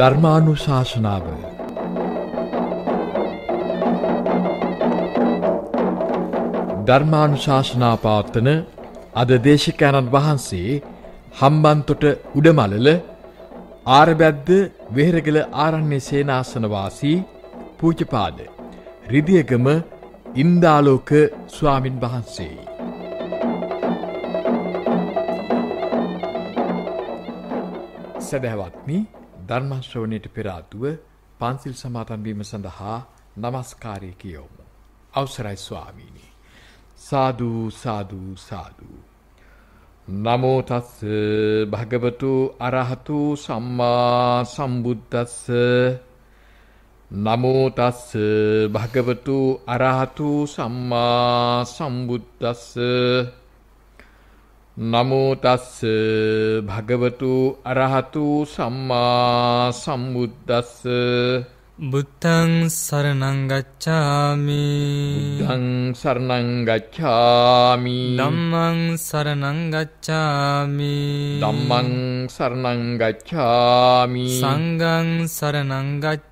ධර්මානු ශාසනාව ධර්මානු ශාසනාපාත්තන අද දේශකයණන් වහන්සේ හම්බන්තොට උඩමලල ආරබැද්ද වෙහරගල ආරන්නේ සේනාසනවාසී පූජපාද රිදියගම ඉන්දාලෝක ස්වාමින් වහන්සේයි. සැදැහැවත්නී ධර්ම ශ්‍රවණයට පෙර ආතුව පන්සිල් සමාදන් වීම සඳහා নমස්කාරය කියවමු. අවසරයි ස්වාමීනි. සාදු සාදු සාදු. නමෝ තස් භගවතු අරහතු සම්මා සම්බුද්දස්ස නමෝ තස් භගවතු අරහතු සම්මා සම්බුද්දස්ස නමෝ තස්ස භගවතු අරහතු සම්මා සම්බුද්දස්ස බුත්තං සරණං ගච්ඡාමි බුද්ධං සරණං ගච්ඡාමි ධම්මං සරණං ගච්ඡාමි ධම්මං සරණං ගච්ඡාමි සංඝං සරණං ගච්ඡාමි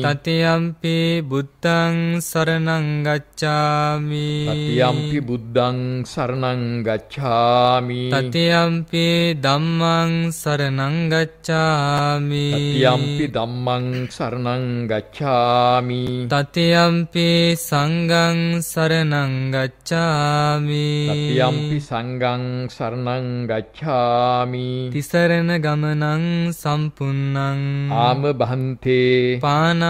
තතියම්පි බුද්ධං සරණං ගච්ඡාමි තතියම්පි බුද්ධං සරණං ගච්ඡාමි තතියම්පි ධම්මං සරණං ගච්ඡාමි තතියම්පි ධම්මං සරණං ගච්ඡාමි තතියම්පි සංඝං සරණං ගච්ඡාමි තතියම්පි සංඝං සරණං ගච්ඡාමි තිසරණ ගමනං සම්පුන්නං ආම භන්තේ පානා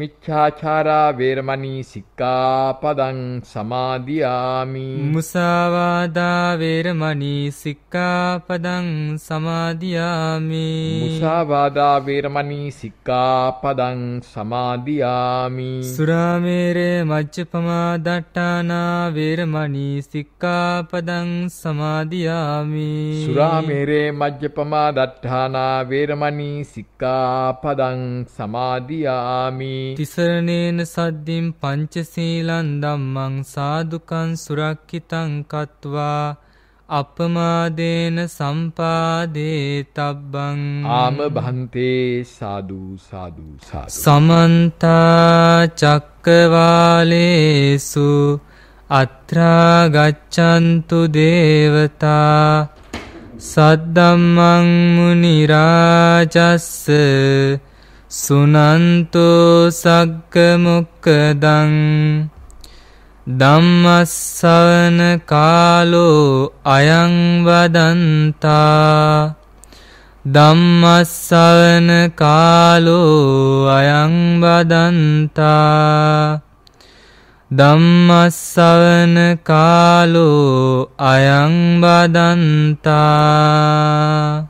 මිච්ඡාචාරා වේරමණී සික්ඛාපදං සමාදියාමි මුසාවාදා වේරමණී සික්ඛාපදං සමාදියාමි මුසාවාදා වේරමණී සික්ඛාපදං සමාදියාමි සුරාමේරේ මච්චපමා දට්ඨානා වේරමණී සික්ඛාපදං සමාදියාමි සුරාමේරේ මච්චපමා දට්ඨානා වේරමණී සික්ඛාපදං සමාදියාමි තිසරණේන සද්දින් පංචසීලන් ධම්මං සාදුකං සුරක්කිතං කତ୍වා අපමාදේන සම්පාදේ තබ්බං ආම භන්තේ සාදු සාදු සාදු සමන්ත චක්කවාලේසු අත්‍රා ගච්ඡන්තු දේවතා සද්දම්මං මුනි රාජස්ස සුනන්තෝ සග්ග මොක්කදං ධම්මස්සවන කාලෝ අයං වදන්තා ධම්මස්සවන කාලෝ අයං වදන්තා ධම්මස්සවන කාලෝ අයං වදන්තා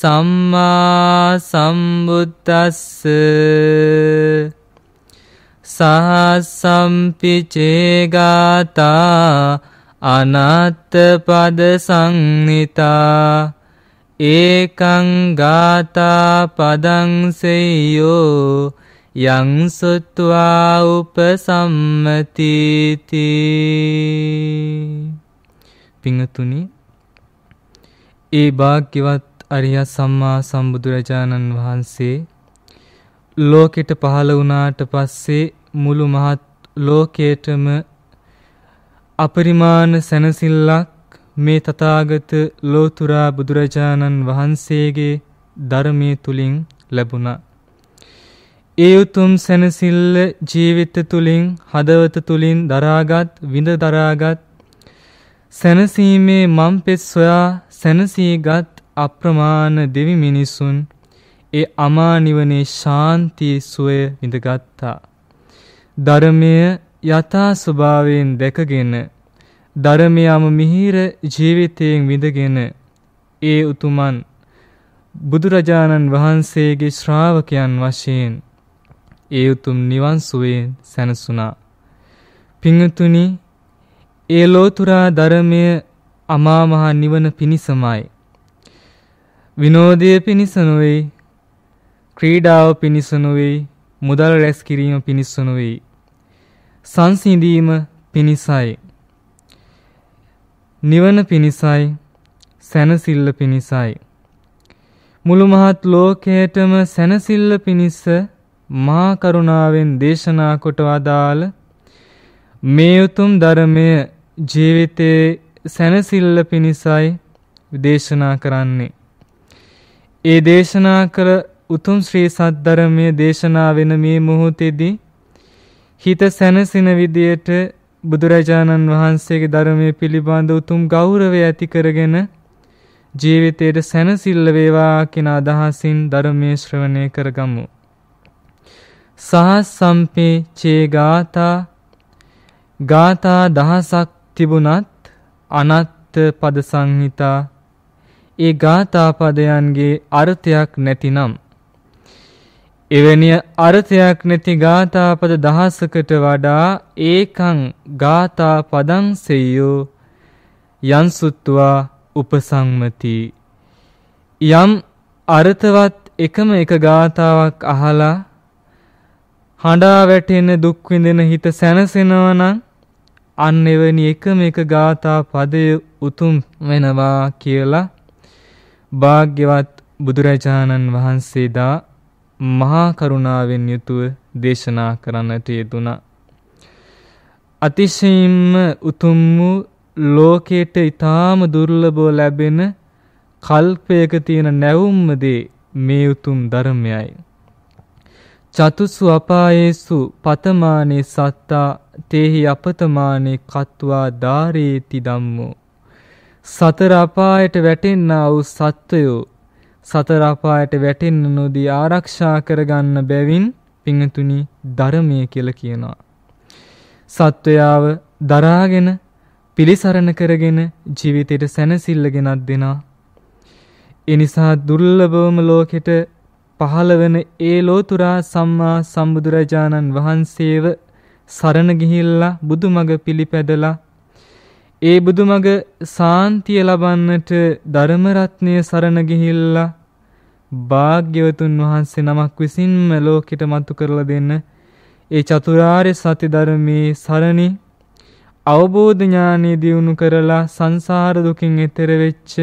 සම්මා සම්බුද්දස්ස සහසම්පිචේගාතා අනත්ත පද සංනිතා ඒකං ගාතා පදංසෙයෝ යං සුත්වා උපසම්මතිති පිංහතුනි ඒ භාග්‍යවත් අරිය සම්මා සම්බුදුරජාණන් වහන්සේ ලෝකෙට පහළ වුණාට පස්සේ මුළු මහත් ලෝකයටම අපරිමාණ සැනසෙල්ලක් මේ තථාගත ලෝතුරා බුදුරජාණන් වහන්සේගේ ධර්මයේ තුලින් ලැබුණා. ඒ උතුම් සැනසෙල්ල ජීවිත තුලින් හදවත තුලින් දරාගත් විඳ දරාගත් සැනසීමේ මම්පෙස් සොයා සැනසීගත් අප්‍රමාණ දෙවි මිනිසුන් ඒ අමා නිවනේ ශාන්තියේ සුවය විඳගත්තා. ධර්මය යථා ස්වභාවයෙන් දැකගෙන ධර්මයම මිහිර ජීවිතයෙන් විඳගෙන ඒ උතුමන් බුදුරජාණන් වහන්සේගේ ශ්‍රාවකයන් වශයෙන් ඒ උතුම් නිවන් සුවයෙන් සැනසුණා. පිංතුනි ඒ ලෝතුරා ධර්මය අමාමහා නිවන පිණිසමයි. විනෝදය පිණිස නොවේ ක්‍රීඩාව පිණිස නොවේ මුදල් රැස් කිරීම පිණිස නොවේ සංසිඳීම පිණිසයි නිවන පිණිසයි සැනසිල්ල පිණිසයි මුළු මහත් ලෝකයටම සැනසිල්ල පිණිස මා කරුණාවෙන් දේශනා කොට වදාළ මේ උතුම් ධර්මය ජීවිතයේ සැනසිල්ල පිණිසයි දේශනා කරන්නේ ඒ දේශනා කළ උතුම් ශ්‍රී සද්ධර්මය දේශනා වෙන මේ මොහොතේදී හිත සැනසෙන විදියට බුදුරජාණන් වහන්සේගේ ධර්මයේ පිළිබඳ උතුම් ගෞරවය ඇති කරගෙන ජීවිතයට සැනසෙල්ල වේවා කියන අදහසින් ධර්මයේ ශ්‍රවණය කරගමු. සහ සම්පේ චේ ගාථා ගාථා දහසක් තිබුණත් අනත්ත පද සංහිතා ඒ ගාථාපදයන්ගේ අර්ථයක් නැතිනම් එවැනි අර්ථයක් නැති ගාථාපද දහසකට වඩා ඒකං ගාථාපදං සෙය්‍යෝ යන්සුත්වා උපසම්මති යම් අර්ථවත් එකම එක ගාතාවක් අහලා හඬා වැටෙන දුක් විඳින හිත සැනසෙනවා නම් අන්න එවැනි එකම එක ගාථා පදය උතුම් වෙනවා කියලා භාග්‍යවත් බුදුරජාණන් වහන්සේදා මහා කරුණාවෙන් යුතුව දේශනා කරන්නට යෙදුණා. අතිශයින්ම උතුම් වූ ලෝකයට ඊටාම දුර්ලභව ලැබෙන කල්පයක තියෙන නැවුම්ම දේ මේ උතුම් ධර්මයයි. චතුසු අපායේසු පතමානේ සත්තා තේහි අපතමානේ කත්වා ධාරේති ධම්මෝ සතර අපායට වැටෙන්නා වූ සත්වයෝ සතර අපායට වැටෙන්න නොදී ආරක්ෂා කරගන්න බැවින් පිංතුනි ධර්මය කියලා කියනවා. සත්වයාව දරාගෙන පිළිසරණ කරගෙන ජීවිතයට සැනසෙල්ල ගෙනත් දෙනා. ඒ නිසා දුර්ලභවම ලෝකෙට පහළ වෙන ඒ ලෝතුරා සම්මා සම්බුදුරජාණන් වහන්සේව සරණ ගිහිල්ලා බුදුමඟ පිළිපැදලා ඒ බුදුමග සාන්තිය ලබන්නට ධර්ම රත්නය සරණ ගිහිල්ලා භාග්‍යවතුන් වහන්සේ නමක් විසින්ම ලෝකෙට මතු කරලා දෙන්න ඒ චතුරාර්ය සත්‍ය ධර්මයේ සරණි අවබෝධ ඥානෙ දියුණු කරලා සංසාර දුකින් එතෙර වෙච්ච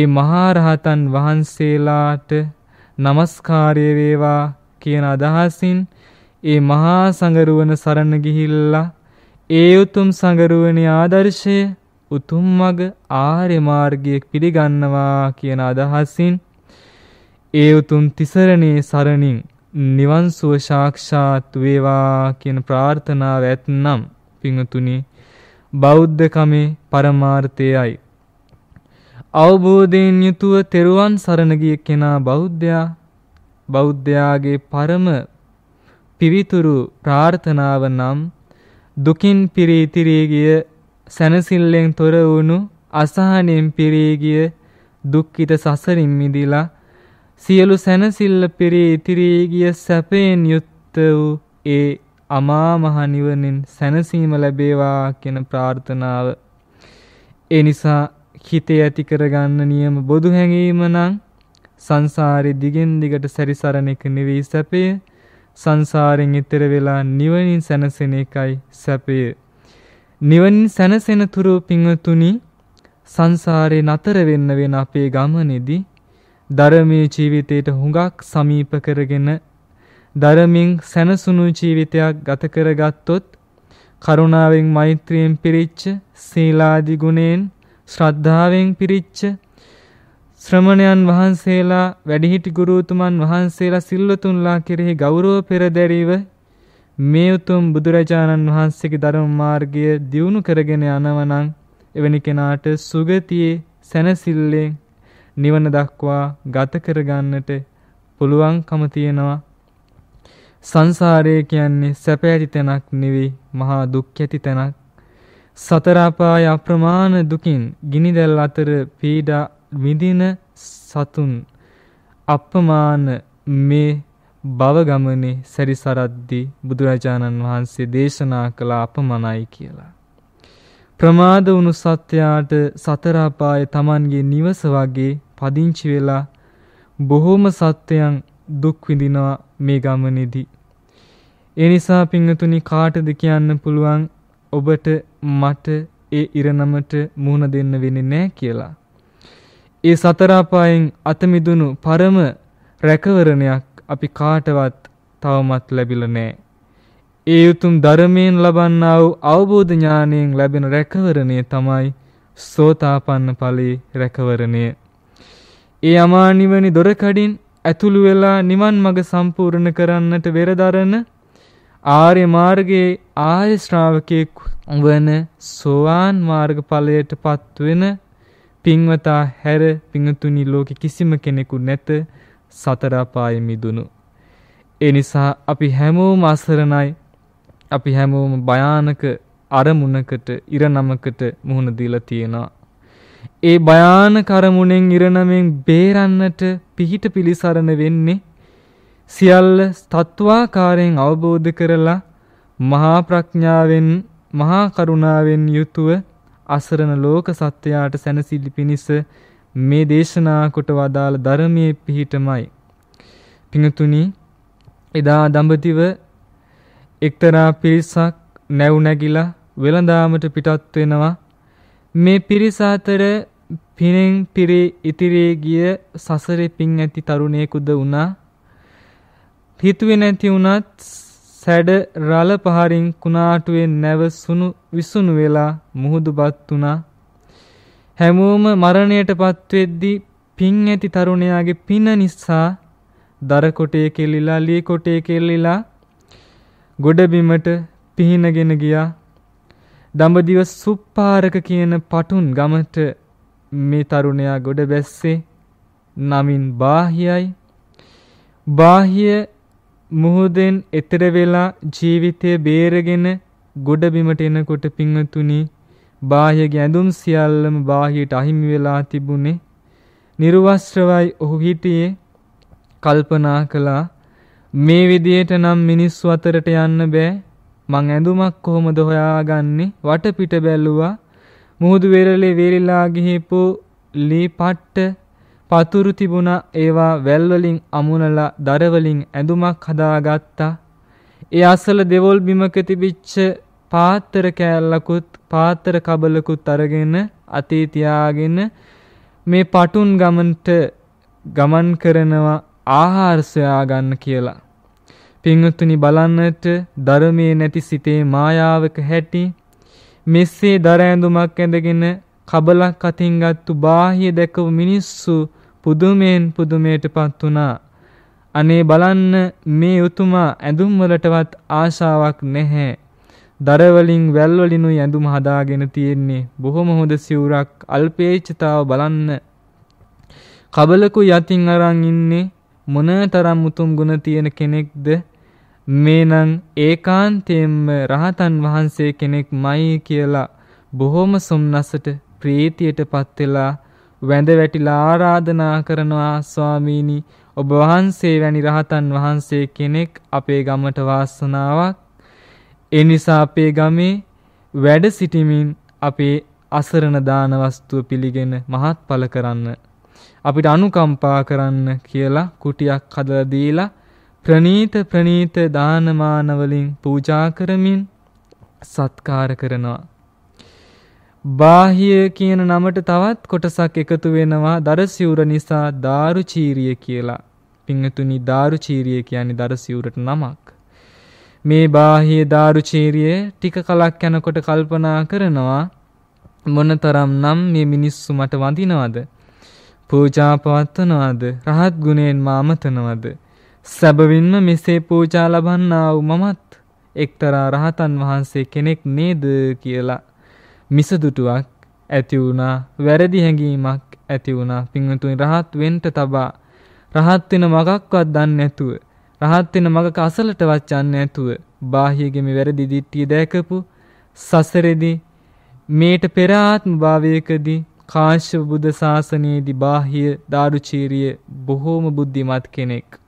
ඒ මහා රහතන් වහන්සේලාට নমස්කාරය වේවා කියන අදහසින් ඒ මහා සංගරුවන සරණ ගිහිල්ලා ඒ උතුම් සංගරුවනේ ආදර්ශය උතුම් මග ආර්ය මාර්ගය පිළිගන්නවා කියන අදහසින් ඒ උතුම් තිසරණේ සරණින් නිවන් සුව සාක්ෂාත් වේවා කියන ප්‍රාර්ථනාව ඇතනම් පිඟුතුනි බෞද්ධකමේ පරමාර්ථයයි අවබෝධයෙන් යුතුව තෙරුවන් සරණ ගිය කෙනා බෞද්ධයා බෞද්ධයාගේ පරම පිවිතුරු ප්‍රාර්ථනාව නම් දුකින් පිරී ඉතිරී ගිය සැනසෙල්ලෙන් තොර වුණු අසහනෙන් පිරී ගිය දුක්ඛිත සසරින් මිදිලා සියලු සැනසෙල්ල පිරී ඉතිරී ගිය සැපයෙන් යුත් වූ ඒ අමා මහ නිවනින් සැනසීම ලැබේවා කියන ප්‍රාර්ථනාව ඒ නිසා හිතේ ඇති කරගන්න නියම බොදු හැඟීම නම් සංසාරේ දිගෙන් දිගට සැරිසරන එක නෙවෙයි සැපේ සංසාරෙන් එතෙර වෙලා නිවනින් සැනසෙන එකයි සැපය. නිවනින් සැනසෙන තුරු පිංතුනි සංසාරේ නතර වෙන්න වෙන අපේ ගමනේදී ධර්මයේ ජීවිතයට හුඟක් සමීප කරගෙන ධර්මෙන් සැනසුණු ජීවිතයක් ගත කරගත්තොත් කරුණාවෙන් මෛත්‍රියෙන් පිරිච්ච සීලාදි ගුණෙන් ශ්‍රද්ධාවෙන් පිරිච්ච ශ්‍රමණයන් වහන්සේලා වැඩිහිටි ගුරුතුමන් වහන්සේලා සිල්වතුන්ලා කෙරෙහි ගෞරව පෙරදැරීව මේ උතුම් බුදුරජාණන් වහන්සේගේ ධර්ම මාර්ගය දියුණු කරගෙන යනවනම් එවැනි කෙනාට සුගතියේ සැනසille නිවන දක්වා ගත කරගන්නට පුළුවන්කම තියෙනවා සංසාරය කියන්නේ සැප ඇති තැනක් නෙවෙයි මහා දුක් ඇති තැනක් සතර අපාය අප්‍රමාණ දුකින් ගිනිදැල් අතර පීඩා විඳින සතුන් අපමාන මේ භව ගමනේ සැරිසරද්දී බුදුරජාණන් වහන්සේ දේශනා කළ අපමණයි කියලා. ප්‍රමාද වුණු සත්‍යයට සතර අපාය Tamanගේ නිවස වගේ පදිංචි වෙලා බොහෝම සත්‍යයන් දුක් විඳිනවා මේ ගමනේදී. ඒ නිසා පින්වතුනි කාටද කියන්න පුළුවන් ඔබට මට ඒ ඉරණමට මුහුණ දෙන්න වෙන්නේ නැහැ කියලා. ඒ සතර අපායෙන් අත මිදුණු පරම රැකවරණයක් අපි කාටවත් තවමත් ලැබිලා නැහැ. ඒ උතුම් ධර්මයෙන් ලබන්නා වූ අවබෝධ ඥාණයෙන් ලැබෙන රැකවරණය තමයි සෝතාපන්න ඵලයේ රැකවරණය. ඒ අමා නිවනි දොරකඩින් ඇතුළු වෙලා නිවන් මඟ සම්පූර්ණ කරන්නට වෙරදරන ආර්ය මාර්ගයේ ආර්ය ශ්‍රාවකයෙක් වන සෝවාන් මාර්ග ඵලයට පත්වෙන පින්වතා හැර පිඟතුනි ලෝකෙ කිසිම කෙනෙකු නැත සතර පායෙ මිදුණු. ඒ නිසා අපි හැමෝම අසරණයි. අපි හැමෝම භයානක අරමුණකට ඉරණමකට මුහුණ දීලා තියෙනවා. ඒ භයානක අරමුණෙන් ඉරණමෙන් බේරන්නට පිහිට පිලිසරණ වෙන්නේ සියල්ල තත්වාකාරයෙන් අවබෝධ කරලා මහා ප්‍රඥාවෙන් මහා කරුණාවෙන් යුතුව අසරණ ලෝක සත්වයාට සැනසිලි පිණිස මේ දේශනා කොට වදාළ ධර්මයේ පිහිටමයි. පිඟතුනි එදා දඹදිව එක්තරා පිරිසක් නැව් නැගිලා වෙළඳාමට පිටත් වෙනවා. මේ පිරිස අතර පිනෙන් පිරේ ඉතිරේ ගිය සසරේ පින් ඇති තරුණයෙකුද වුණා. හිතුවේ නැති වුණත් සැඩ රළ පහරින් කුණාටුවේ නැව සුණු විසුණු වෙලා මුහුදුපත් වුණා. හැමෝම මරණයටපත් වෙද්දී පින් ඇති තරුණයාගේ පින නිසා දරකොටේ කෙලිලා ලී කොටේ කෙලිලා ගොඩ බිමට පිහිනගෙන ගියා. දඹදිව සුප්පාරක කියන පටුන් ගමට මේ තරුණයා ගොඩ බැස්සේ නමින් බාහියයි. බාහිය මුහුදෙන් එතර වෙලා ජීවිතය බේරගෙන ගොඩ බිමට එනකොට පින්වතුනි බාහ්‍ය ගැඳුම් සියල්ලම බාහියට අහිමි වෙලා තිබුණේ නිර්වස්ත්‍රවයි ඔහු හිටියේ කල්පනා කළා මේ විදියට නම් මිනිස්සු අතරට යන්න බෑ මං ඇඳුමක් කොහොමද හොයාගන්නේ වටපිට බැලුවා මුහුදු වෙරළේ වේලිලා ගිහිපු ලී පට්ට පතුරු තිබුණා ඒවා වැල් වලින් අමුණලා දර වලින් ඇඳුමක් හදාගත්තා. ඒ අසල දෙවොල් බිමක තිබිච්ච පාත්‍ර කෑල්ලකුත් පාත්‍ර කබලකුත් අරගෙන අතේ තියාගෙන මේ පටුන් ගමන්ට ගමන් කරනවා ආහාර සොයා ගන්න කියලා. පින්වත්නි බලන්නට ධර්මයේ නැති සිතේ මායාවක හැටි මෙසේ දර ඇඳුමක් ඇඳගෙන කබලක් අතින් ගත්තු බාහිය දැකපු මිනිස්සු පුදුමයෙන් පුදුමයට පත් වුණා. අනේ බලන්න මේ උතුමා ඇඳුම් වලටවත් ආශාවක් නැහැ. දර වලින් වැල් වලිනුයි ඇඳුම හදාගෙන තියෙන්නේ. බොහොම හොඳ සිවුරක් අල්පේච්ඡතාව බලන්න. කබලකු යතින් අරන් ඉන්නේ මොනතරම් උතුම් ගුණ තියෙන කෙනෙක්ද මේනම් ඒකාන්තයෙන්ම රහතන් වහන්සේ කෙනෙක්මයි කියලා බොහොම සොම්නසට ප්‍රීතියට පත් වෙලා වැඳ වැටිලා ආරාධනා කරනවා ස්වාමීනි ඔබ වහන්සේ වැනි රහතන් වහන්සේ කෙනෙක් අපේ ගමට වාසනාවක් ඒ නිසා අපේ ගමේ වැඩ සිටිමින් අපේ අසරණ දාන වස්තුව පිළිගෙන මහත්ඵල කරන්න අපිට අනුකම්පා කරන්න කියලා කුටියක් හදලා දීලා ප්‍රනීත ප්‍රනීත දානමාන වලින් පූජා කරමින් සත්කාර කරනවා බාහිය කියන නමට තවත් කොටසක් එකතු වෙනවා දරසිවුර නිසා දාරුචීරිය කියලා. පිංගතුනි දාරුචීරිය කියන්නේ දරසිවුරට නමක්. මේ බාහිය දාරුචීරිය ටික කලක් යනකොට කල්පනා කරනවා මොනතරම් නම් මේ මිනිස්සු මට වඳිනවද? පූජා පවත්වනවද? රහත් ගුණයෙන් මාමතනවද? සැබවින්ම මෙසේ පූජා ලබන්නා වූ මමත් එක්තරා රහතන් වහන්සේ කෙනෙක් නේද කියලා මිසදුටුවක් ඇති වුණා වැරදි හැඟීමක් ඇති වුණා පින්වතුනි රහත් වෙන්න තබා රහත් වෙන මගක්වත් දන්නේ නැතුව රහත් වෙන මගක අසලටවත් යන්නේ නැතුව බාහ්‍යගේ මේ වැරදි දිට්ඨිය දැකපු සසරෙදී මේට පෙර ආත්ම භාවයකදී කාශ්‍යප බුද්ධ ශාසනයේදී බාහ්‍ය දාරුචීරිය බොහෝම බුද්ධිමත් කෙනෙක්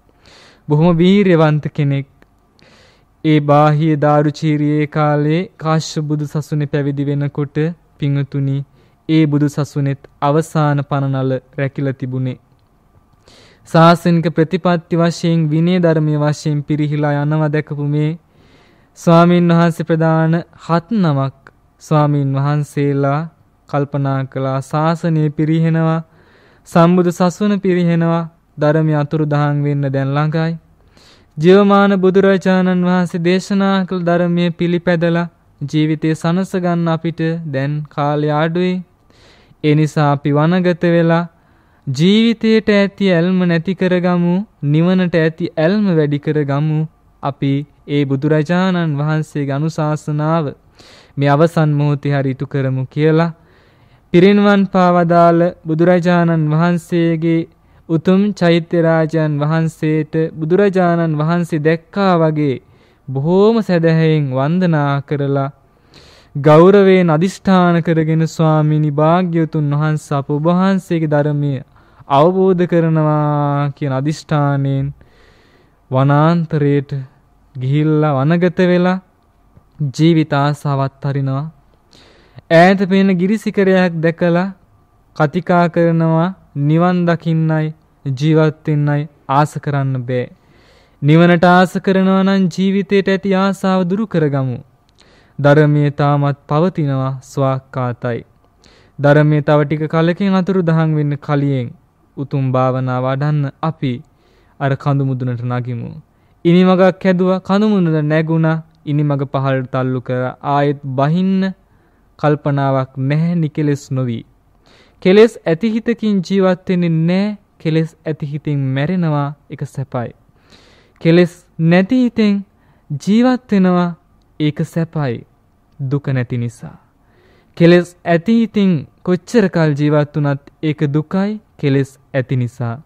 බොහොම වීරවන්ත කෙනෙක් ඒ බාහිය දාරුචීරයේ කාලේ කාශ්‍ය බුදු සසුනේ පැවිදි වෙනකොට පිඟතුනි ඒ බුදු සසුනේත් අවසාන පනනල රැකිලා තිබුණේ. සාසනික ප්‍රතිපත්ති වශයෙන් විනය ධර්මයේ වශයෙන් පිරිහිලා යනවා දැකපු මේ ස්වාමින් වහන්සේ ප්‍රදාන හත් නමක් ස්වාමින් වහන්සේලා කල්පනා කළා සාසනය පිරිහෙනවා සම්බුදු සසුන පිරිහෙනවා ධර්මය අතුරුදහන් වෙන්න දැන් ළඟයි ජීවමාන බුදුරජාණන් වහන්සේ දේශනා කළ ධර්මයේ පිළිපැදලා ජීවිතේ සනස ගන්න අපිට දැන් කාලය අඩුයි. ඒ නිසා අපි වනගත වෙලා ජීවිතයට ඇති ඇල්ම නැති කරගමු, නිවනට ඇති ඇල්ම වැඩි කරගමු. අපි ඒ බුදුරජාණන් වහන්සේගේ අනුශාසනාව මේ අවසන් මොහොතේ හරි ඉටු කරමු කියලා පිරින්වන් පාවදාල බුදුරජාණන් වහන්සේගේ උතුම් චෛත්‍ය රාජයන් වහන්සේට බුදුරජාණන් වහන්සේ දැක්කා වගේ බොහෝම සැදැහැයෙන් වන්දනා කරලා ගෞරවයෙන් අදිෂ්ඨාන කරගෙන ස්වාමීනි භාග්‍යවතුන් වහන්සේ අප වහන්සේගේ ධර්මය අවබෝධ කරනවා කියන අදිෂ්ඨානයෙන් වනාන්තරයට ගිහිල්ලා වනගත වෙලා ජීවිත ආසාවත් හරිනවා ඈත පේන ගිරිසිකරයක් දැකලා කතිකා කරනවා නිවන් දකින්නයි ජීවත් වෙන්නයි ආස කරන්න බෑ. නිවනට ආස කරනවා නම් ජීවිතයට ඇති ආසාව දුරු කරගමු. ධර්මයේ තාමත් පවතිනවා ස්වාක්කාතයි. ධර්මයේ තව ටික කලකින් අතුරුදහන් වෙන්න කලියෙන් උතුම් භාවනාව වඩන්න අපි අර කඳු මුදුනට නගිමු. ඉනිමගක් හැදුවා කඳු මුදුන නැගුණා ඉනිමග පහළට තල්ලු කර ආයෙත් බහින්න කල්පනාවක් නැහැ නිකලෙස් නොවි. කෙලෙස් ඇති හිතකින් ජීවත් වෙන්නේ නැහැ කෙලෙස් ඇති හිතින් මැරෙනවා එක සැපයි. කෙලෙස් නැති හිතෙන් ජීවත් වෙනවා ඒක සැපයි. දුක නැති නිසා. කෙලෙස් ඇති හිතින් කොච්චර කල් ජීවත් වුණත් ඒක දුකයි කෙලෙස් ඇති නිසා.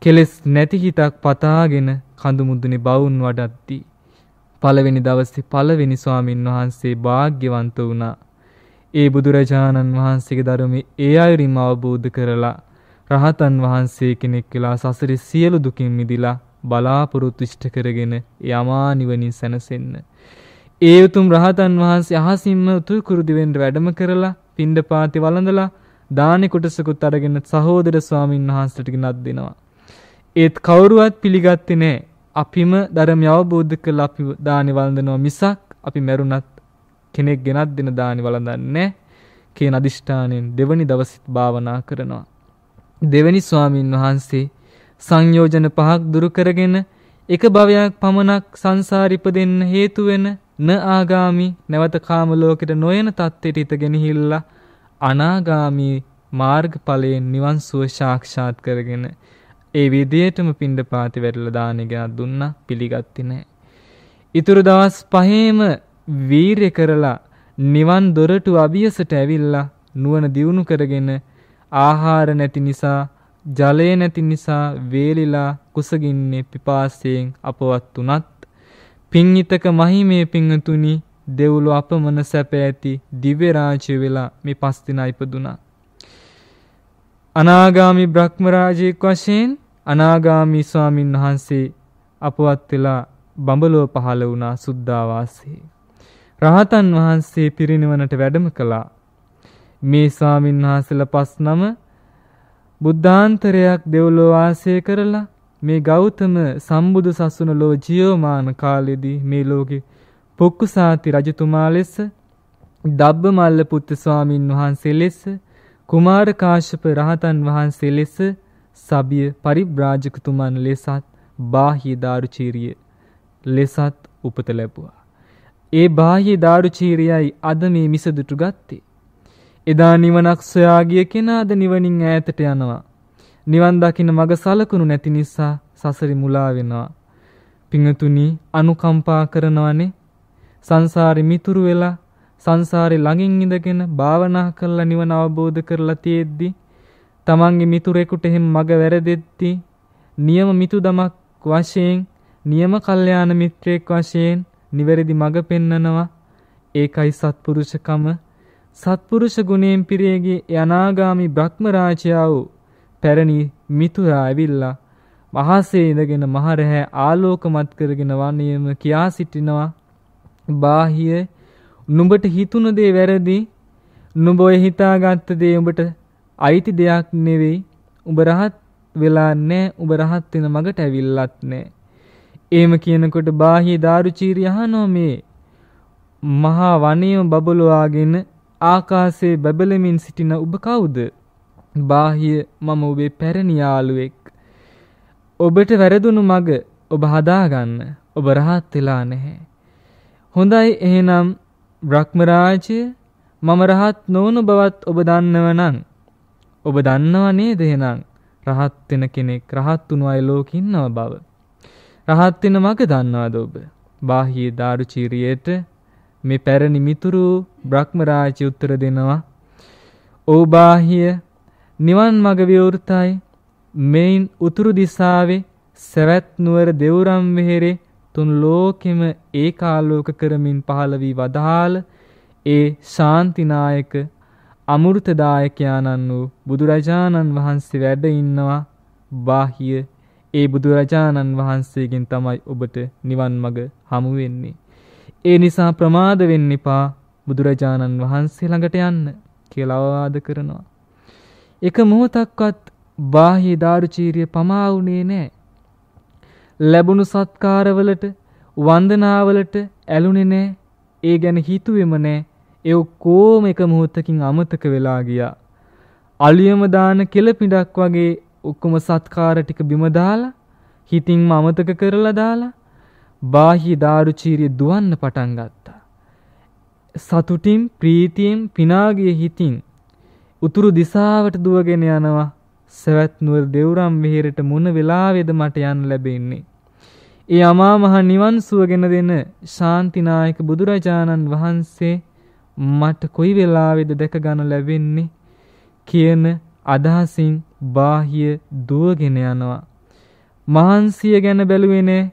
කෙලෙස් නැති හිතක් පතාගෙන කඳු මුදුනේ බවුන් වඩද්දී පළවෙනි දවසේ පළවෙනි ස්වාමින් වහන්සේ වාග්්‍යවන්ත වුණා. ඒ බුදුරජාණන් වහන්සේගේ ධර්මයේ ඒ අයුරින් අවබෝධ කරලා රහතන් වහන්සේ කෙනෙක් වෙලා සසරේ සියලු දුකින් මිදිලා බලාපොරොත්තු ඉෂ්ට කරගෙන යමා නිවනින් සැනසෙන්න. ඒ උතුම් රහතන් වහන්සේ අහසින්ම උතුල් කුරුදිවෙන් වැඩම කරලා පිණ්ඩපාති වළඳලා දානි කොටසකුත් අරගෙන සහෝදර ස්වාමින් වහන්සේට ගෙනත් දෙනවා. ඒත් කවුරුවත් පිළිගත්තේ නැහැ. අපිම ධර්මය අවබෝධ කරලා අපි දානි වළඳනවා මිසක් අපි මැරුණත් කෙනෙක් ගෙනත් දෙන දානි වළඳන්නේ කියන අදිෂ්ඨානයෙන් දෙවනි දවසෙත් භාවනා කරනවා දෙවැනි ස්වාමින් වහන්සේ සංයෝජන පහක් දුරු කරගෙන එක භවයක් පමණක් සංසාර ඉපදෙන්න හේතු වෙන න ආගාමි නැවත කාම ලෝකෙට නොයන තත්ත්වයට ඉත ගෙනහිල්ලා අනාගාමි මාර්ගඵලයෙන් නිවන් සුව සාක්ෂාත් කරගෙන ඒ විදියටම පින්ඳ පාති වැටලා දාන එක දුන්නා පිළිගත්තේ නැහැ. ඊතුරු දවස් පහේම වීරය කරලා නිවන් දොරටු අභියසට ඇවිල්ලා නුවණ දියුණු කරගෙන ආහාර නැති නිසා ජලය නැති නිසා වේලිලා කුසගින්නේ පිපාසයෙන් අපවත් උනත් පින්ිතක මහිමේ පිංතුනි දෙව්ලොව අපමණ සැප ඇති දිව්‍ය රාජ්‍ය වෙලා මේ පස් දින ඉපදුනා. අනාගාමි බ්‍රහ්ම රාජෙක් වශයෙන් අනාගාමි ස්වාමින් වහන්සේ අපවත් වෙලා බඹලොව පහළ වුණා සුද්ධාවාසයේ. රහතන් වහන්සේ පිරිනිවනට වැඩම කළා. මේ ස්වාමීන් වහන්සේලා පස් නම බුද්ධාන්තරයක් දෙව්ලෝ වාසය කරලා මේ ගෞතම සම්බුදු සසුන ලෝ ජීවමාන කාලෙදී මේ ලෝකේ පොක්කුසාති රජතුමා ලෙස දබ්බමල්ල පුත්තු ස්වාමින් වහන්සේ ලෙස කුමාර කාශ්‍යප රහතන් වහන්සේ ලෙස සබිය පරිබ්‍රාජකතුමන් ලෙසත් බාහ්‍ය දාරුචීරිය ලෙසත් උපත ලැබුවා. ඒ බාහ්‍ය දාරුචීරියයි අද මේ මිසදුටු ගත්තේ. එදා නිවනක් සොයාගිය කෙනාද නිවනින් ඈතට යනවා. නිවන් දකින මඟ සලකුණු නැති නිසා සසරි මුලා වෙනවා. පිංගතුනි අනුකම්පා කරනවනේ සංසාරේ මිතුරු වෙලා සංසාරේ ළඟින් ඉඳගෙන භාවනා කරලා නිවන අවබෝධ කරලා තියෙද්දි තමන්ගේ මිතුරෙකුට එහෙම මග වැරදෙද්දි නියම මිතුදමක් වශයෙන් නියම කල්යාණ මිත්‍රයෙක් වශයෙන් නිවැරදි මඟ පෙන්නනවා ඒකයි සත්පුරුෂකම සත්පුරුෂ ගුණයෙන් පිරේගේ යනාගාමි බ්‍රහ්මරාජයා වූ පැරණි මිතුරා ඇවිල්ලා මහසේ ඉඳගෙන මහරහැ ආලෝකමත් කරගෙන වන්නේම කියා සිටිනවා බාහිය නුඹට හිතුණ දේ වැරදි නුඹ ඔය හිතාගත්ත දේ උඹට අයිති දෙයක් නෙවෙයි උඹ රහත් වෙලා නැහැ උඹ රහත් වෙන මගට ඇවිල්ලත් නැහැ එහෙම කියනකොට බාහිය දාරුචීරිය අහනෝ මේ මහා වණියම බබලවාගෙන ආකාසේ බැබලමින් සිටින ඔබ කවුද? බාහිය මම ඔබේ පැරණි යාළුවෙක්. ඔබට වැරදුණු මග ඔබ හදාගන්න. ඔබ රහත් වෙලා නැහැ. හොඳයි එහෙනම් බ්‍රහ්ම රාජ්‍ය මම රහත් නොවුණු බවත් ඔබ දන්නව නම් ඔබ දන්නව නේද එහෙනම් රහත් වෙන කෙනෙක් රහත් වුණු අය ලෝකෙ ඉන්නව බව රහත් වෙන මග දන්නවද ඔබ? බාහිය දාරුචීරියට මේ පැරණි මිතුරු බ්‍රහ්මරාජ උත්තර දෙනවා ඕබාහිය නිවන් මඟ විවෘතයි මෙයින් උතුරු දිසාවේ සවැත් නුවර දෙවුරම් වෙහෙරේ තුන් ලෝකෙම ඒකාලෝක කරමින් පහළ වී වදාළ ඒ ශාන්තිනායක අමෘතදායකයාණන් වූ බුදුරජාණන් වහන්සේ වැඩ ඉන්නවා බාහිය ඒ බුදුරජාණන් වහන්සේගෙන් තමයි ඔබට නිවන් මඟ හමු වෙන්නේ ඒ නිසා ප්‍රමාද වෙන්න එපා බුදුරජාණන් වහන්සේ ළඟට යන්න කියලා අවවාද කරනවා. එක මොහොතක්වත් බාහ්‍ය දාරුචීරිය පමා වුණේ නැහැ. ලැබුණු සත්කාරවලට වන්දනාවලට ඇලුනේ නැහැ. ඒ ගැන හිතුවේම නැහැ. ඒ ඔක්කොම එක මොහොතකින් අමතක වෙලා ගියා. අලියම දාන කෙලපිඩක් වගේ ඔක්කොම සත්කාර ටික බිම දාලා හිතින්ම අමතක කරලා දාලා බාහි දාරුචීරිය දුවන්න පටන් ගත්තා. සතුටින් ප්‍රීතියෙන් පිනාගේ හිතින් උතුරු දිසාවට දුවගෙන යනවා සවැත් නුවර දෙවුරම් විහෙරට මුණ වෙලාවේද මට යන්න ලැබෙන්නේ. ඒ අමා මහ නිවන් සුවගෙන දෙන ශාන්තිනායක බුදුරජාණන් වහන්සේ මට කොයි වෙලාවේද දැක ගන්න ලැබෙන්නේ කියන අදහසින් බාහිය දුවගෙන යනවා. මහන්සිය ගැන බැලුවේ නෑ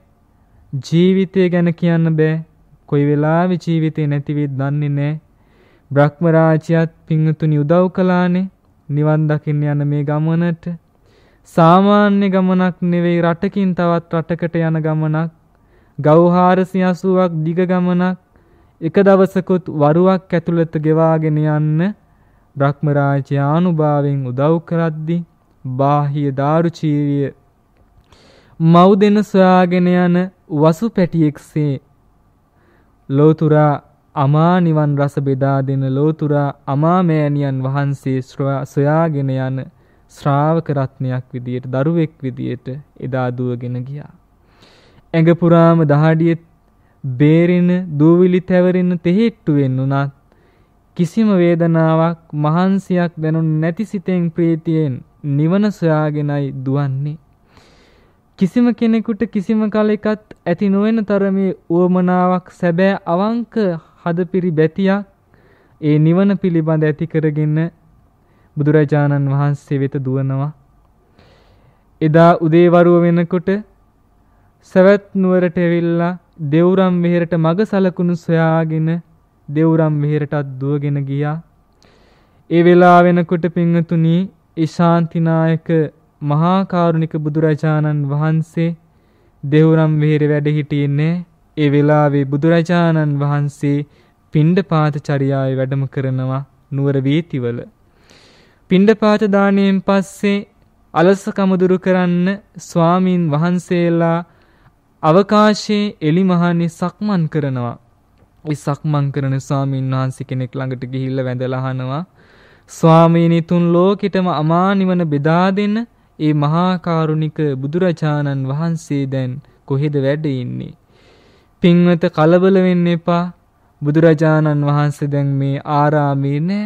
ජීවිතය ගැන කියන්න බෑ. කොයි වෙලාවෙ ජීවිතේ නැතිවෙයිද දන්නේ නෑ. බ්‍රහ්ම රාජ්‍යයත් පිංතුනි උදව් කළානේ නිවන් දකින්න යන මේ ගමනට. සාමාන්‍ය ගමනක් නෙවෙයි රටකින් තවත් රටකට යන ගමනක්. ගව් 480ක් දිග ගමනක් එක දවසකුත් වරුවක් ඇතුළත ගෙවාගෙන යන්න බ්‍රහ්ම රාජ්‍ය ආනුභාවයෙන් උදව් කරද්දී බාහ්‍ය දාරුචීරිය මව් දෙන සොයාගෙන යන වසු පැටියෙක්සේ ලෝතුරා අමා නිවන් රස බෙදා දෙන ලෝතුරා අමාමෑණියන් වහන්සේ සොයාගෙන යන ශ්‍රාවක රත්නයක් විදියට දරුවෙක් විදියට එදා දුවගෙන ගියා. ඇඟ පුරාම දහඩියෙත් බේරෙන දූවිලි තැවරෙන තෙහෙට්ටුවෙන් උනත් කිසිම වේදනාවක් මහන්සියක් දැනුන් නැති සිතෙන් ප්‍රීතියෙන් නිවන සොයාගෙනයි දුවන්නේ. කිසිම කෙනෙකුට කිසිම කලෙකත් ඇති නොවන තරමේ උවමනාවක් සැබෑ අවංක හදපිරි බැතියක් ඒ නිවන පිළිබඳ ඇති කරගෙන බුදුරජාණන් වහන්සේ වෙත දුවනවා. එදා උදේවරුව වෙනකොට සවැත් නුවරට ඇවිල්ලා දෙවුරම් විහෙරට මග සලකුණු සොයාගෙන දෙවුරම් විහෙරටත් දුවගෙන ගියා. ඒ වෙලා වෙනකොට පිංහතුනි ඉශාන්තිනායක මහා කාරුණික බුදුරජාණන් වහන්සේ දෙවුරම් විහෙර වැඩ හිටින්නේ ඒ වෙලාවේ බුදුරජාණන් වහන්සේ පිණ්ඩපාත චරියාවේ වැඩම කරනවා නුවර වීතිවල. පිණ්ඩපාත දාණයෙන් පස්සේ අලසකම දුරු කරන්න ස්වාමින් වහන්සේලා අවකාශයේ එලිමහන්නේ සක්මන් කරනවා. ඒ සක්මන් කරන ස්වාමින් වහන්සේ කෙනෙක් ළඟට ගිහිල්ලා වැඳලා අහනවා ස්වාමීනි තුන් ලෝකෙටම අමා නිවන බෙදා දෙන්න ඒ මහා කරුණික බුදුරජාණන් වහන්සේ දැන් කොහෙද වැඩ ඉන්නේ? පින්වත කලබල වෙන්න එපා. බුදුරජාණන් වහන්සේ දැන් මේ ආරාමේ නෑ.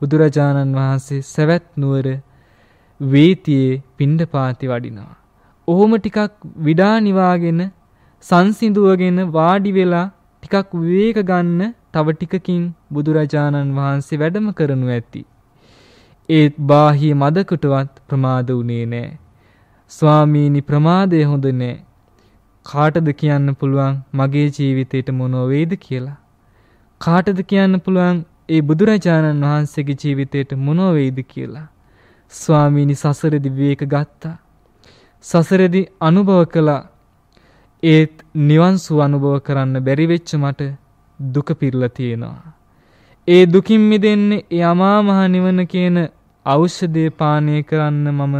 බුදුරජාණන් වහන්සේ සවැත් නුවර වේතියේ පිණ්ඩපාති වඩිනවා. ඔහොම ටිකක් විඩා නිවාගෙන සංසිඳුවගෙන වාඩි වෙලා ටිකක් විවේක ගන්න තව ටිකකින් බුදුරජාණන් වහන්සේ වැඩම කරනු ඇති. ඒත් බාහිය මදකටවත් ප්‍රමාද වුණේ නෑ. ස්වාමීනි ප්‍රමාදය හොඳ නෑ. කාටද කියන්න පුළුවන් මගේ ජීවිතයට මොනෝ වේද කියලා. කාටද කියන්න පුළුවන් ඒ බුදුරජාණන් වහන්සේගේ ජීවිතයට මොනෝ වේද කියලා. ස්වාමීනි සසරදි විවේක ගත්තා. සසරදි අනුභව කළා. ඒත් නිවන් සුව අනුභව කරන්න බැරි වෙච්ච මට දුක පිරලා තියෙනවා. ඒ දුකින් මිදෙන්නේ ඒ අමා මහ නිවන කියන ඖෂධය පානය කරන්න මම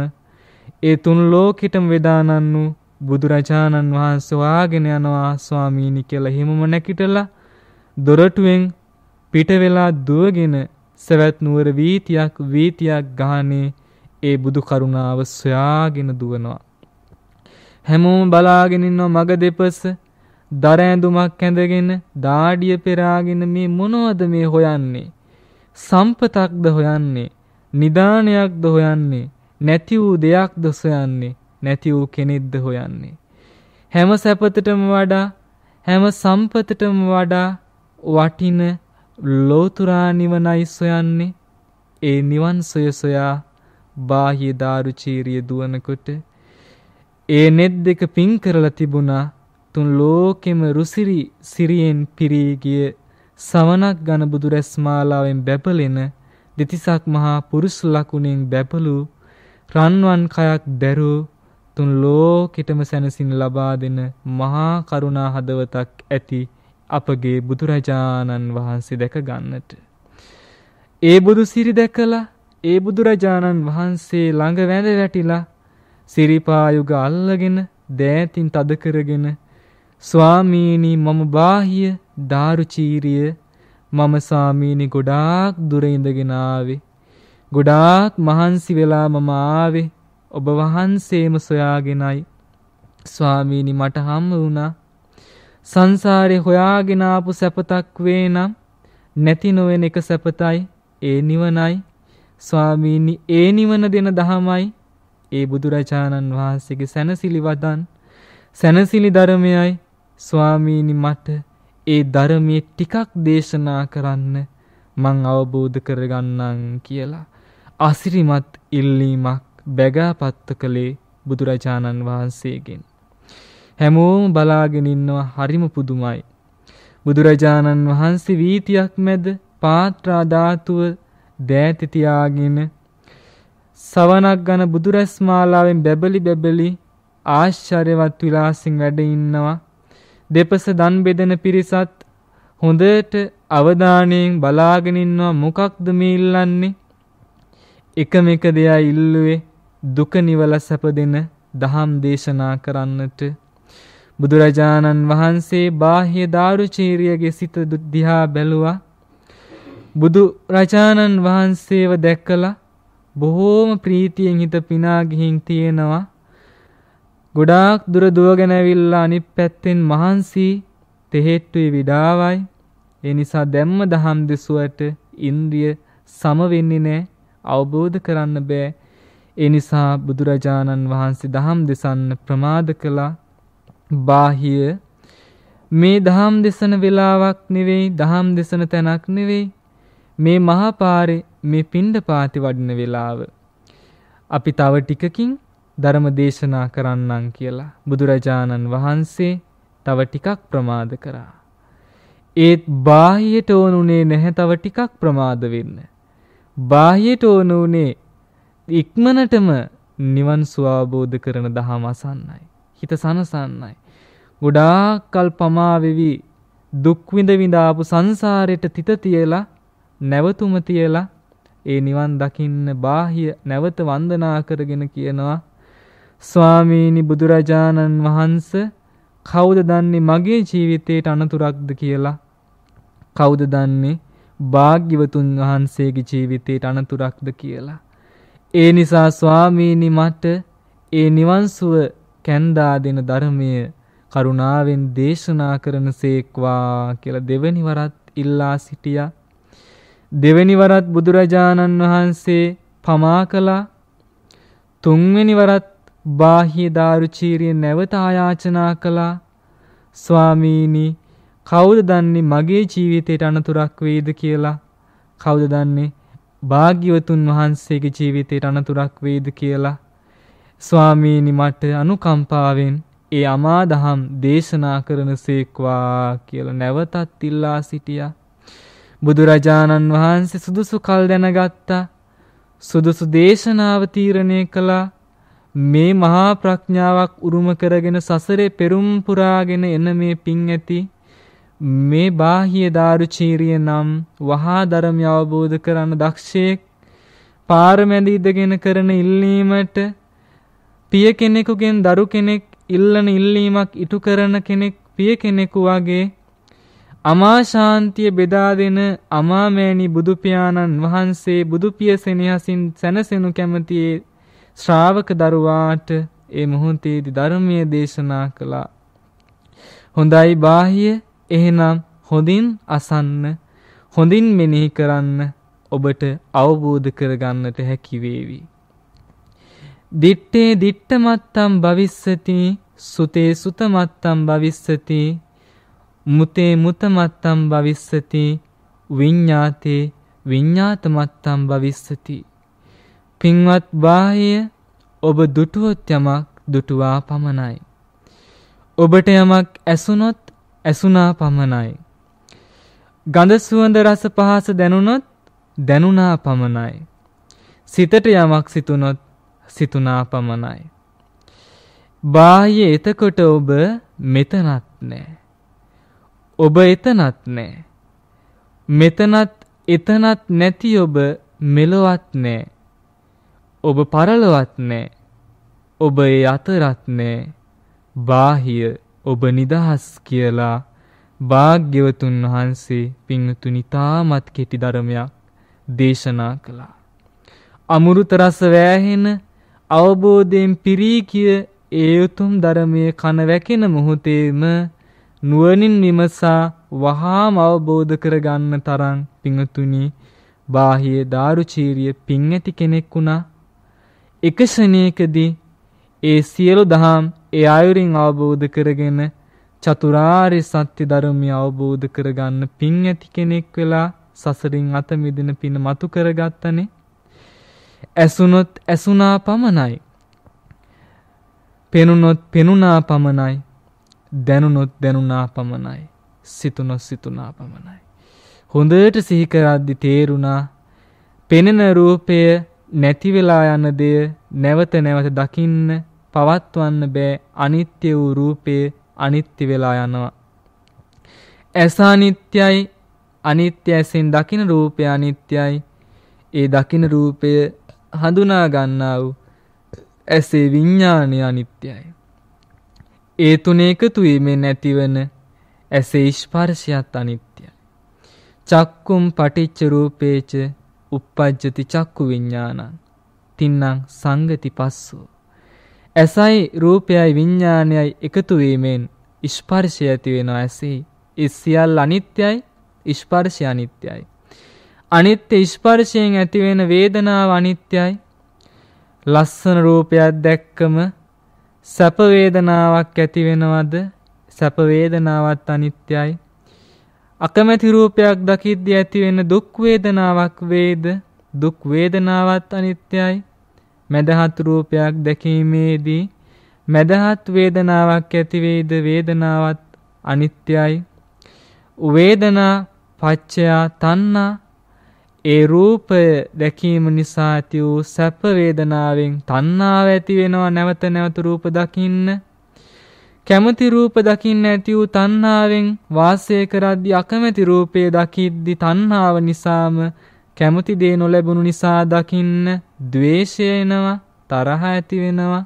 ඒ තුන් ලෝකෙටම වෙදානන් වූ බුදුරජාණන් වහන්සේ වාගෙන යනවා ස්වාමීනි කියලා හිමම නැකිටලා දොරටුවෙන් පිට වෙලා දුවගෙන සවැත් නුවර වීතියක් වීතියක් ගහන්නේ ඒ බුදු කරුණාව සොයාගෙන දුවනවා හැමෝම බලාගෙන ඉන්නවා මග දෙපස දර ඇඳුමක් ඇඳගෙන දාඩිය පෙරාගෙන මේ මොනවද මේ හොයන්නේ සම්පතක්ද හොයන්නේ නිදානයක්ද හොයන්නේ නැති වූ දෙයක්ද සොයන්නේ නැති වූ කෙනෙක්ද හොයන්නේ හැම සැපතටම වඩා හැම සම්පතටම වඩා වටින ලෝතුරා නිවනයි සොයන්නේ ඒ නිවන් සොය සොයා බාහ්‍ය දාරුචීරිය දුවනකොට ඒ net දෙක පින් කරලා තිබුණා තුන් ලෝකෙම රුසිරි සිරියෙන් පිරී ගිය සවනක් ඝන බුදු රැස්මාලාවෙන් බැබලෙන දෙතිසක් මහා පුරුෂ ලකුණෙන් බැපළු රන්වන් කයක් දැරූ තුන් ලෝකෙටම සැනසින් ලබා දෙන මහා කරුණා හදවතක් ඇති අපගේ බුදුරජාණන් වහන්සේ දැක ගන්නට. ඒ බුදු සිරි දැකලා ඒ බුදුරජාණන් වහන්සේ ළඟ වැඳ වැටිලා සිරිපායුග අල්ලගෙන දෑතින් තද කරගෙන ස්වාමීනි මම බාහිය දාරුචීරිය මම ස්වාමීනි ගොඩාක් දුර ඉඳගෙන ආවේ. ගොඩාක් මහන්සි වෙලා මම ආවේ. ඔබ වහන්සේම සොයාගෙනයි. ස්වාමීනි මට හම්බ වුණා. සංසාරේ හොයාගෙන ආපු සැපතක් වේනම් නැති නොවන එක සැපතයි ඒ නිවනයි ස්වාමීනි ඒ නිවන දෙන දහමයි ඒ බුදුරජාණන් වහන්සේගේ සැනසිලි වදන් සැනසිලි ධර්මයයි ස්වාමීනි මට ඒ ධර්මයේ ටිකක් දේශනා කරන්න මං අවබෝධ කරගන්නම් කියලා අසිරිමත් ඉල්ලීමක් බැගාපත්ත කළේ බුදුරජාණන් වහන්සේගෙන්. හැමෝම බලාගෙන ඉන්නවා හරිම පුදුමයි. බුදුරජාණන් වහන්සේ වීතියක් මැද පාත්‍රා ධාතුව දෑත තියාගෙන සවනක් ගන බුදුරැස් මාලාවෙන් බැබලි බැබලි ආශ්චර්යවත් විලාසින් වැඩ ඉන්නවා දෙපස දන් බෙදෙන පිරිසත් හොඳට අවධානයෙන් බලාගෙන ඉන්නවා මොකක්ද මේ ඉල්ලන්නේ? එකම එක දෙයයි ඉල්ලුවේ දුක නිවල සැප දෙන දහම් දේශනා කරන්නට බුදුරජාණන් වහන්සේ බාහ්‍ය දාරුචීරියගේ සිත දිහා බැලුවා බුදු රජාණන් වහන්සේව දැකලා බොහෝම ප්‍රීතියෙන් හිත පිනා ගිහින් තියෙනවා ගොඩාක් දුර දුවගෙන ඇවිල්ලා අනිත් පැත්තෙන් මහන්සි තෙහෙට්ටුයි විඩාවයි. ඒ නිසා දැම්ම දහම් දෙසුවට ඉන්ද්‍රිය සම වෙන්නේ නැහැ. අවබෝධ කරන්න බෑ. ඒ නිසා බුදුරජාණන් වහන්සේ දහම් දෙසන්න ප්‍රමාද කළා. බාහිය මේ දහම් දෙසන වෙලාවක් නෙවෙයි, දහම් දෙසන තැනක් නෙවෙයි. මේ මහා පාරේ මේ පින්ඩ පාති වඩින වෙලාව. අපි තව ටිකකින් ධර්ම දේශනා කරන්නම් කියලා බුදුරජාණන් වහන්සේ තව ටිකක් ප්‍රමාද කරා. ඒත් බාහියට ඕන උනේ නැහැ තව ටිකක් ප්‍රමාද වෙන්න. බාහියට ඕන උනේ ඉක්මනටම නිවන් සුවාබෝධ කරන දහම අසන්නයි. හිත සනසන්නයි. ගොඩාක් කල් පමා වෙවි දුක් විඳ විඳ ආපු සංසාරෙට තිත තියලා නැවතුම තියලා ඒ නිවන් දකින්න බාහිය නැවත වන්දනා කරගෙන කියනවා ස්වාමීනි බුදුරජාණන් වහන්ස කවුද දන්නේ මගේ ජීවිතේට අනතුරක්ද කියලා කවුද දන්නේ භාග්‍යවතුන් වහන්සේගේ ජීවිතේට අනතුරක්ද කියලා ඒ නිසා ස්වාමීනි මට ඒ නිවන් සුව කැන්දා දෙන ධර්මය කරුණාවෙන් දේශනා කරන සේක්වා කියලා දෙවැනි වරත් ඉල්ලා සිටියා. දෙවැනි වරත් බුදුරජාණන් වහන්සේ පමා කළා. තුන්වැනි වරත් බාහ්‍ය දාරුචීරිය නැවත ආයාචනා කළා. ස්වාමීනි කවුද දන්නේ මගේ ජීවිතයට අනතුරක් වේද කියලා? කවුද දන්නේ භාග්‍යවතුන් වහන්සේගේ ජීවිතයට අනතුරක් වේද කියලා? ස්වාමීනි මට අනුකම්පාවෙන් ඒ අමා දහම් දේශනා කරන සේක්වා කියලා නැවතත් ඉල්ලා සිටියා. බුදුරජාණන් වහන්සේ සුදුසු කල් දැනගත්තා. සුදුසු දේශනාව තීරණය කළා. මේ මහා ප්‍රඥාවක් උරුම කරගෙන සසරේ පෙරුම් පුරාගෙන එන මේ පිං ඇති මේ බාහ්‍ය දාරුචීරිය නම් වහා ධර්මය අවබෝධ කරන දක්ෂයෙක් පාරමැදි ඉඳගෙන කරන ඉල්ලීමට පිය කෙනෙකුගෙන් දරු කෙනෙක් ඉල්ලන ඉල්ලීමක් ඉටු කරන කෙනෙක් පිය කෙනෙකු වගේ අමා ශාන්තිය බෙදා දෙන අමාමෑණි බුදු පියාණන් වහන්සේ බුදු පිය සෙනෙහසින් සැනසෙනු කැමැතියේ ශ්‍රාවක දරුවාට ඒ මොහොතේදී ධර්මයේ දේශනා කළා. හොඳයි බාහ්‍ය එහෙනම් හොඳින් අසන්න හොඳින් මෙනෙහි කරන්න ඔබට අවබෝධ කරගන්නට හැකි වේවි. දිත්තේ දිත්තමත්තම් භවිස්සති සුතේ සුතමත්තම් භවිස්සති මුතේ මුතමත්තම් භවිස්සති විඤ්ඤාතේ විඤ්ඤාතමත්තම් භවිස්සති පින්වත් බාහ්‍ය ඔබ දුටුවොත් යමක් දුටුවා පමණයි. ඔබට යමක් ඇසුනොත් ඇසුනා පමණයි. ගඳ සුවඳ රස පහස දැනුනොත් දැනුණා පමණයි. සිතට යමක් සිතුනොත් සිතුනා පමණයි. බාහ්‍ය එතකොට ඔබ මෙතනත් නෑ. ඔබ එතනත් නෑ. මෙතනත් එතනත් නැති ඔබ මෙලොවත් නෑ. ඔබ පරලොවත් නෑ. ඔබ ඒ අතරත් නෑ. බාහිය ඔබ නිදහස් කියලා භාග්‍යවතුන් වහන්සේ පිංතුනි තාමත් කෙටි ධර්මයක් දේශනා කළා. අමුරුත රස වෑහෙන අවබෝධයෙන් පිරී කිය ඒ උතුම් ධර්මයේ කන වැකෙන මොහොතේම නුවණින් විමසා වහාම අවබෝධ කරගන්න තරම් පිංතුනි බාහිය දාරුචීරිය පිං ඇති කෙනෙක් වුණා එක ශනයකදී ඒ සියලු දහම් ඒ අයුරින් අවබෝධ කරගෙන චතුරාර්ය සත්‍ය ධර්මය අවබෝධ කරගන්න පින් ඇති කෙනෙක් වෙලා සසරින් අත මිදෙන පින මතු කරගත්තනේ. ඇසුනොත් ඇසුනා පමණයි. පෙනුනොත් පෙනුනා පමණයි. දැනුනොත් දැනුනා පමණයි. සිතුනොත් සිතුනා පමණයි. හොඳට සිහි කරද්දි තේරුණා පෙනෙන රූපය නැති වෙලා යන දෙය නැවත නැවත දකින්න පවත්වන්න බෑ අනිත්‍ය වූ රූපය අනිත්‍ය වෙලා යනවා. ඇස අනිත්‍යයි අනිත්‍ය ඇසෙන් දකින රූපය අනිත්‍යයි. ඒ දකින රූපය හඳුනා ගන්නා වූ ඇසේ විඥානය අනිත්‍යයි. ඒ තුන එකතු වීමෙන් නැතිවන ඇසේ ස්පර්ශයත් අනිත්‍යයි. චක්කුම් පටිච්ච රූපේච uppajjati චක්කු විඤ්ඤාණං තින්නම් සංගති පස්සෝ ඇසයි රූපයයි විඤ්ඤාණයයි එකතු වීමෙන් ස්පර්ශය ඇති වෙනවා ඇසෙහි ඒ සියල්ල අනිත්‍යයි ස්පර්ශය අනිත්‍යයි අනිත්‍ය ස්පර්ශයෙන් ඇතිවෙන වේදනාව අනිත්‍යයි ලස්සන රූපයක් දැක්කම සැප වේදනාවක් ඇති වෙනවද සැප වේදනාවත් අනිත්‍යයි අකමැති රූපයක් දකිද්දී ඇතිවෙන දුක් වේදනාවක් වේද දුක් වේදනාවත් අනිත්‍යයි මදහත් රූපයක් දැකීමේදී මදහත් වේදනාවක් ඇති වේද වේදනාවත් අනිත්‍යයි වේදනා පච්චයා තණ්හා ඒ රූපය දැකීම නිසා ඇති වූ සැප වේදනාවෙන් තණ්හාව ඇති වෙනවා නැවත නැවත රූප දකින්න කැමති රූප දකින්න ඇති වූ තණ්හාවෙන් වාසය කරද්දී අකමැති රූපය දකිද්දී තණ්හාව නිසාම කැමති දේ නොලැබුණු නිසා දකින්න ද්වේෂය එනවා තරහ ඇති වෙනවා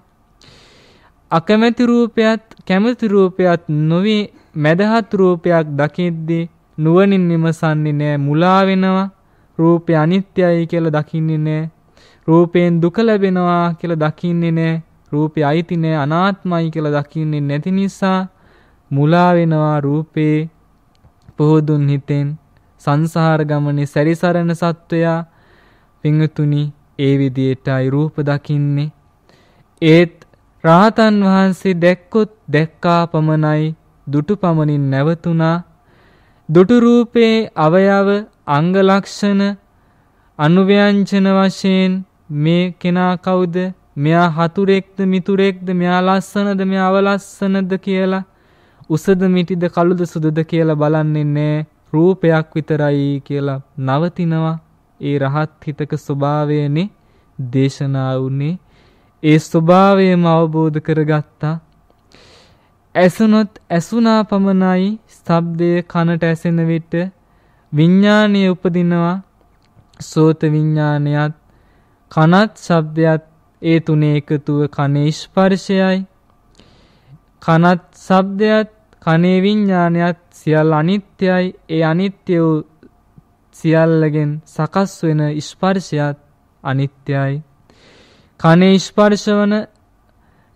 අකමැති රූපයත් කැමති රූපයත් නොවේ මැදහත් රූපයක් දකිද්දී නුවණින් විමසන්නේ නැහැ මුලා වෙනවා රූපය අනිත්‍යයි කියලා දකින්නේ නැහැ රූපයෙන් දුක ලැබෙනවා කියලා දකින්නේ නැහැ රූපේ අයිති නෑ අනාත්මයි කියලා දකින්නේ නැති නිසා මුලා වෙනවා රූපේ පොහොදුන් හිතෙන් සංසාර ගමනේ සැරිසරන සත්වයා පිංතුනි ඒ විදියටයි රූප දකින්නේ ඒත් රාහතන් වහන්සේ දැක්කොත් දැක්කා පමණයි දුටු පමණින් නැවතුණා දුටු රූපේ අවයව අංග ලක්ෂණ අනුව්‍යංජන වශයෙන් මේ කෙනා කවුද මෙයා හතුරෙක්ද මිතුරෙක්ද මෙයා ලස්සනද මෙයා අවලස්සනද කියලා උසද මිටිද කළුද සුදුද කියලා බලන්නේ නැහැ රූපයක් විතරයි කියලා නවතිනවා ඒ රහත් හිතක ස්වභාවයනේ දේශනා වුනේ ඒ ස්වභාවයම අවබෝධ කරගත්තා ඇසුනොත් ඇසුනා පමණයි ශබ්දය කනට ඇසෙන විට විඥානීය උපදිනවා සෝත විඥානයත් කනත් ශබ්දයත් ඒ තුනේ එකතුව කනේ ස්පර්ශයයි. කනත් ශබ්දයත් කනේ විඤ්ඤාණයත් සියල් අනිත්‍යයි. ඒ අනිත්‍ය වූ සියල්ලගෙන් සකස් වෙන ස්පර්ශයත් අනිත්‍යයි. කනේ ස්පර්ශවන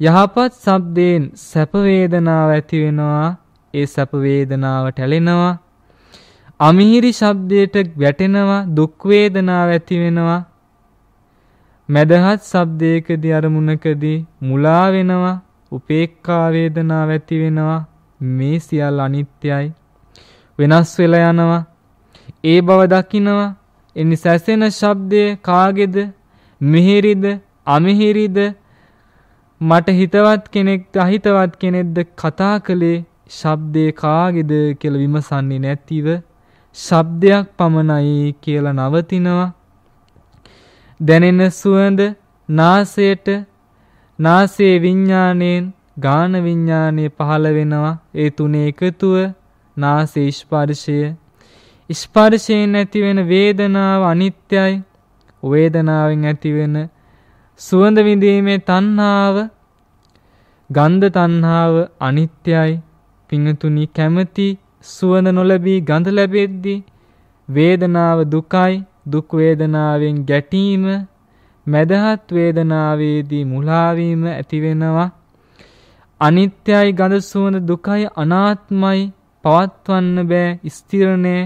යහපත් ශබ්දයෙන් සැප වේදනාව ඇති වෙනවා. ඒ සැප වේදනාවට ඇලෙනවා. අමිහිරි ශබ්දයට වැටෙනවා දුක් වේදනාව ඇති වෙනවා මැදහත් ශබ්දයකදී අරමුණකදී මුලා වෙනවා උපේක්ඛා වේදනාව ඇති වෙනවා මේ සියල්ල අනිත්‍යයි වෙනස් වෙලා යනවා ඒ බව දකිනවා එනි සැසෙන ශබ්දය කාගේද මිහිරිද අමිහිරිද මට හිතවත් කෙනෙක්ද අහිතවත් කෙනෙක්ද කතා කළේ ශබ්දේ කාගේද කියලා විමසන්නේ නැතිව ශබ්දයක් පමණයි කියලා නවතිනවා දැනෙන සුවඳ නාසයට නාසයේ විඥාණයෙන් ගාන විඥාණය පහළ වෙනවා ඒ තුනේ එකතුව නාසයේ ස්පර්ශය ස්පර්ශයෙන් ඇතිවෙන වේදනාව අනිත්‍යයි වේදනාවෙන් ඇතිවෙන සුවඳ විඳීමේ තණ්හාව ගන්ධ තණ්හාව අනිත්‍යයි පිංතුනි කැමැති සුවඳ නොලැබී ගඳ ලැබෙද්දී වේදනාව දුකයි දුක් වේදනාවෙන් ගැටීම මදහත් වේදනාවේදී මුලා වීම ඇති වෙනවා අනිත්‍යයි ගඳ සුවඳ දුකයි අනාත්මයි පවත්වන්න බෑ ස්ථිරණේ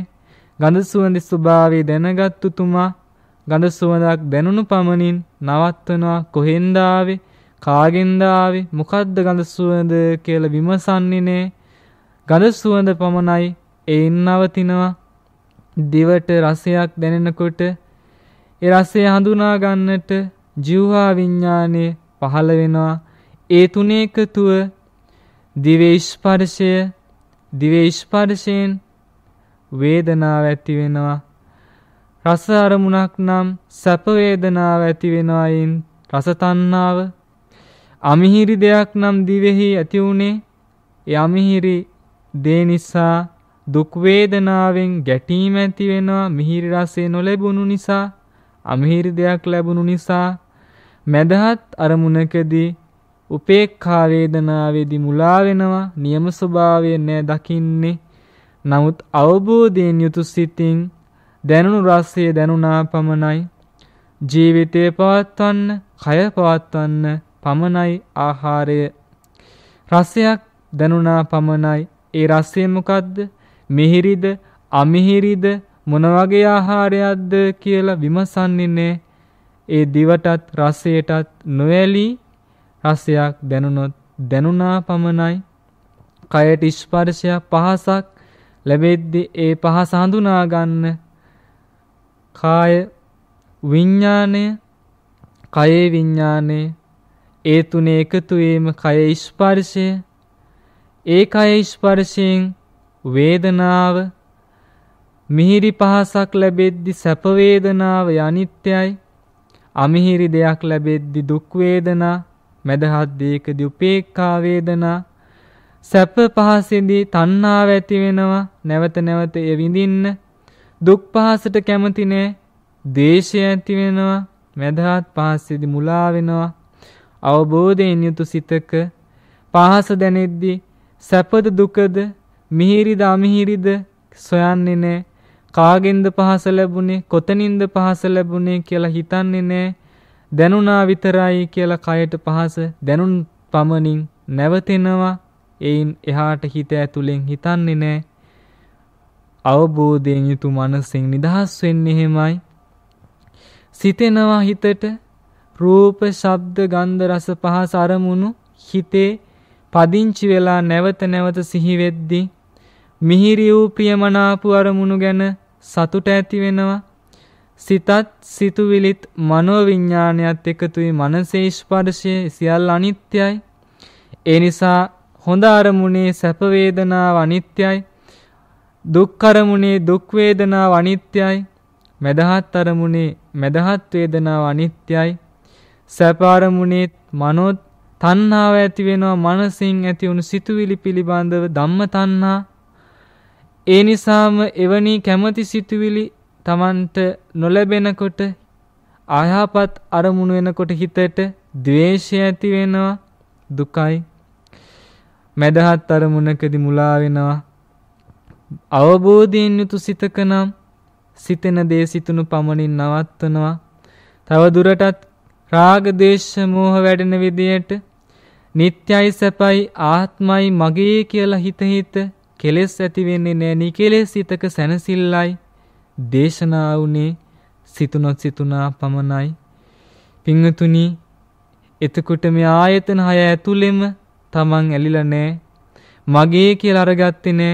ගඳ සුවඳ ස්වභාවය දැනගත්තු තුමා ගඳ සුවඳක් දැනුණු පමණින් නවත්වනවා කොහෙන්ද ආවේ කාගෙන්ද ආවේ මොකද්ද ගඳ සුවඳ කියලා විමසන්නේ නේ ගඳ සුවඳ පමණයි ඒන් නවතිනවා දිවට රසයක් දැනෙනකොට ඒ රසය හඳුනා ගන්නට ජීවහා විඥානය පහළ වෙනවා. ඒ තුනේ එකතුව දිවේ ස්පර්ශය දිවේ ස්පර්ශයෙන් වේදනාව ඇති වෙනවා. රස අරමුණක් නම් සැප වේදනාව ඇති වෙනවායින් රස තණ්හාව අමිහිරි දෙයක් නම් දිවෙහි ඇති වුනේ ඒ අමිහිරි දේ නිසා දුක් වේදනාවෙන් ගැටීම ඇති වෙනවා මිහිරි රසය නොලැබුණු නිසා අමිහිරි දෙයක් ලැබුණු නිසා මදහත් අරමුණකදී උපේක්ඛා වේදනාවේදී මුලා වෙනවා නියම ස්වභාවය නැ දකින්නේ නමුත් අවබෝධයෙන් යුතු සිතින් දැනුණු රසය දැනුණා පමණයි ජීවිතය පවත්වන්න කය පවත්වන්න පමණයි ආහාරය රසයක් දැනුණා පමණයි ඒ රසය මොකද්ද මිහිරිද අමිහිරිද මොන වගේ ආහාරයක්ද කියලා විමසන්නේ ඒ දිවටත් රසයටත් නොඇලී රසයක් දැනුනොත් දැනුණා පමණයි කයට ස්පර්ශයක් පහසක් ලැබෙද්දී ඒ පහස හඳුනා ගන්න කාය විඥාණය කයේ විඥාණය ඒ තුනේ එකතු වීම කය ස්පර්ශය ඒ කය ස්පර්ශයෙන් වේදනාව මිහිරි පහසක් ලැබෙද්දි සැප වේදනාව අනිත්‍යයි අමිහිරි දෙයක් ලැබෙද්දි දුක් වේදනා මදහත් දීකදී උපේක්ඛා වේදනා සැප පහසෙදී තණ්හාව ඇති වෙනවා නැවත නැවත ඒ විඳින්න දුක් පහසට කැමති නෑ දේශය ඇති වෙනවා මදහත් පහසෙදී මුලා වෙනවා අවබෝධයෙන් යුතු සිතක පහස දැනෙද්දී සැපද දුකද මිහිරිද අමිහිරිද සොයන්නේ නෑ කාගෙන්ද පහස ලැබුණේ කොතනින්ද පහස ලැබුණේ කියලා හිතන්නේ නෑ දැනුණා විතරයි කියලා කයට පහස දැනුන් පමණින් නැවතෙනවා එයින් එහාට හිත ඇතුලෙන් හිතන්නේ නෑ අවබෝධයෙන් යුතු මනසෙන් නිදහස් වෙන්නේ එහෙමයි සිතෙනවා හිතට රූප ශබ්ද ගන්ධ රස පහස අරමුණු හිතේ පදිංචි වෙලා නැවත නැවත සිහි වෙද්දී මිහිරි වූ ප්‍රියමනාප අරමුණු ගැන සතුට ඇති වෙනවා. සිතත් සිතුවිලිත් මනෝ විඥානයත් එකතුයි මනසේ ස්පර්ශය සියල්ල අනිත්‍යයි. ඒ නිසා හොඳ අරමුණේ සැප වේදනාව අනිත්‍යයි. දුක් අරමුණේ දුක් වේදනාව අනිත්‍යයි. මෙදහත් අරමුණේ මෙදහත් වේදනාව අනිත්‍යයි. සැප අරමුණේ මනෝ තණ්හාව ඇති වෙනවා මනසින් ඇති වුණු සිතුවිලි පිළිබඳව ධම්ම තණ්හා ඒ නිසාම එවැනි කැමැති සිතුවිලි Tamanට නොලැබෙනකොට ආයහපත් අරමුණු වෙනකොට හිතට ද්වේෂය ඇති වෙනවා දුකයි මැදහත් අරමුණකදී මුලා වෙනවා අවබෝධයෙන් යුතු සිතකනම් සිතෙන දේ සිතුණු පමණින් නවත්වනවා. තව දුරටත් රාග දේශ මොහ වැඩෙන විදියට නිත්‍යයි සැපයි ආත්මයි මගේ කියලා හිත හිත කෙලෙස් ඇතිවෙන්නේ නෑ නිකෙලෙස් සිතක සැනසෙල්ලයි දේශනා වුනේ සිතුනොත් සිතුනා පමණයි පිංගතුනි එතකොට මේ ආයතන හය ඇතුළෙම Taman ඇලිලා නෑ මගේ කියලා අරගත්තේ නෑ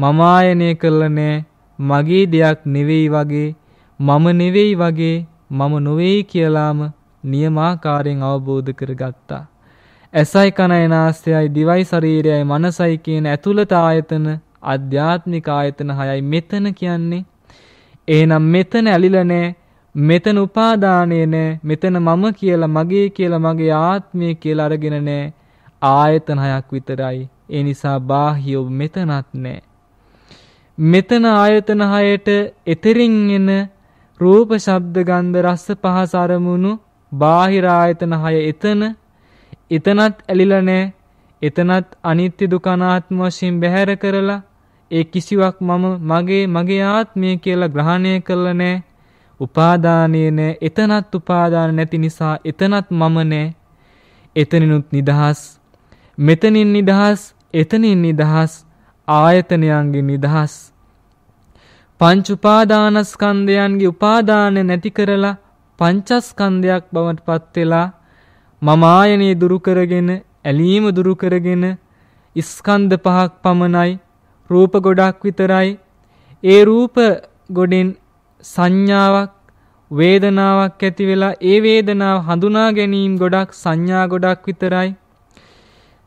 මම ආයනය කළා නෑ මගේ දෙයක් නෙවෙයි වගේ මම නෙවෙයි වගේ මම නොවේයි කියලාම නියමාකාරයෙන් අවබෝධ කරගත්තා ඇසයි කනයි නාසයයි දිවයි ශරීරයයි මනසයි කියන ඇතුළත ආයතන අධ්‍යාත්මික ආයතන හයයි මෙතන කියන්නේ. එහෙනම් මෙතන ඇලිලා නැහැ. මෙතන උපාදානය නැහැ. මෙතන මම කියලා මගේ කියලා මගේ ආත්මය කියලා අරගෙන නැහැ. ආයතන හයක් විතරයි. ඒ නිසා බාහිය මෙතනත් නැහැ. මෙතන ආයතන හයට එතරින් එන රූප ශබ්ද ගන්ධ රස පහස අරමුණු බාහිර ආයතන හය එතන එතනත් ඇලිලා නැහැ. එතනත් අනිත්‍ය දුක අනාත්ම වශයෙන් බැහැර කරලා ඒ කිසිවක් මම මගේ මගේ ආත්මය කියලා ග්‍රහණය කළා නැහැ. උපාදානය නැහැ. එතනත් උපාදාන නැති නිසා එතනත් මම නැහැ. එතනිනුත් නිදහස්. මෙතනින් නිදහස්, එතනින් නිදහස්, ආයතනයන්ගේ නිදහස්. පංච උපාදානස්කන්ධයන්ගේ උපාදාන නැති කරලා පංචස්කන්ධයක් බවට පත් වෙලා මමායනේ දුරු කරගෙන ඇලීම දුරු කරගෙන ස්කන්ධ පහක් පමණයි රූප ගොඩක් විතරයි ඒ රූප ගොඩෙන් සංඥාවක් වේදනාවක් ඇති වෙලා ඒ වේදනාව හඳුනා ගැනීම ගොඩක් සංඥා ගොඩක් විතරයි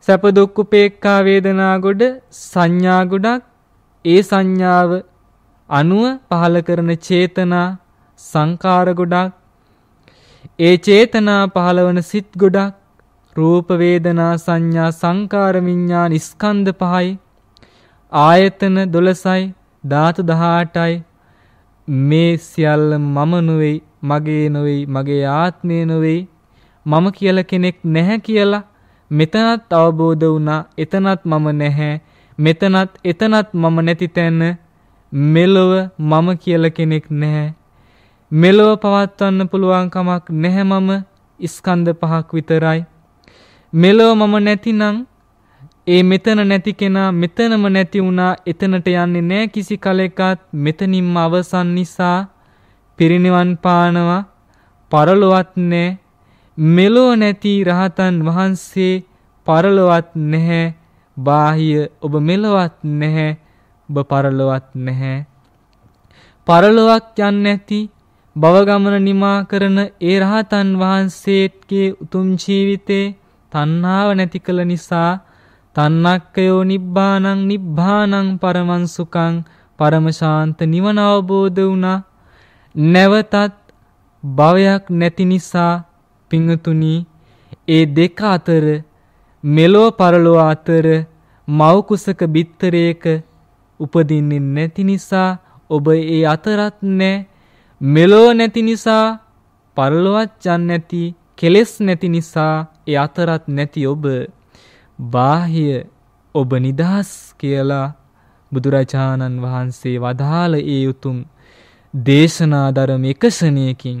සැප දුක් උපේක්ඛා වේදනා ගොඩ සංඥා ගොඩක් ඒ සංඥාව අනුව පහල කරන චේතනා සංකාර ගොඩක් ඒ චේතනා පහළවන සිත් ගොඩක් රූප වේදනා සංඥා සංකාර විඥාන ස්කන්ධ පහයි ආයතන 12යි ධාතු 18යි මේ සියල්ල මම නොවේ මගේ නොවේ මගේ ආත්මය නොවේ මම කියලා කෙනෙක් නැහැ කියලා මෙතනත් අවබෝධ වුණා එතනත් මම නැහැ මෙතනත් එතනත් මම නැති තැන මෙලොව මම කියලා කෙනෙක් නැහැ මෙලොව පවත්වන්න පුළුවන් කමක් නැහැ මම ස්කන්ධ පහක් විතරයි. මෙලොව මම නැතිනම් ඒ මෙතන නැති කෙනා මෙතනම නැති වුණා එතනට යන්නේ නැහැ කිසි කලෙකත් මෙතනින්ම අවසන් නිසා පිරිනිවන් පානවා පරලොවත් නැහැ මෙලොව නැති රහතන් වහන්සේ පරලොවත් නැහැ බාහිය ඔබ මෙලොවත් නැහැ ඔබ පරලොවත් නැහැ පරලොවක් යන්නේ නැති භවගමන නිමා කරන ඒ රහතන් වහන්සේගේ උතුම් ජීවිතේ තණ්හාව නැති කළ නිසා තන්නක්කයෝ නිබ්බානං නිබ්බානං පරමං සුඛං පරම ශාන්ත නිවන අවබෝධ වුණා නැවතත් භවයක් නැති නිසා පිංතුනි ඒ දෙක අතර මෙලෝ පරලෝ අතර මව කුසක බිත්තරයක උපදින්නේ නැති නිසා ඔබ ඒ අතරත් නැහැ මෙලෝ නැති නිසා පරලොවත් යන්නේ නැති කෙලෙස් නැති නිසා ඒ අතරත් නැති ඔබ බාහ්‍ය ඔබ නිදහස් කියලා බුදුරජාණන් වහන්සේ වදාළ ඒ උතුම් දේශනා ධර්ම එකසණයකින්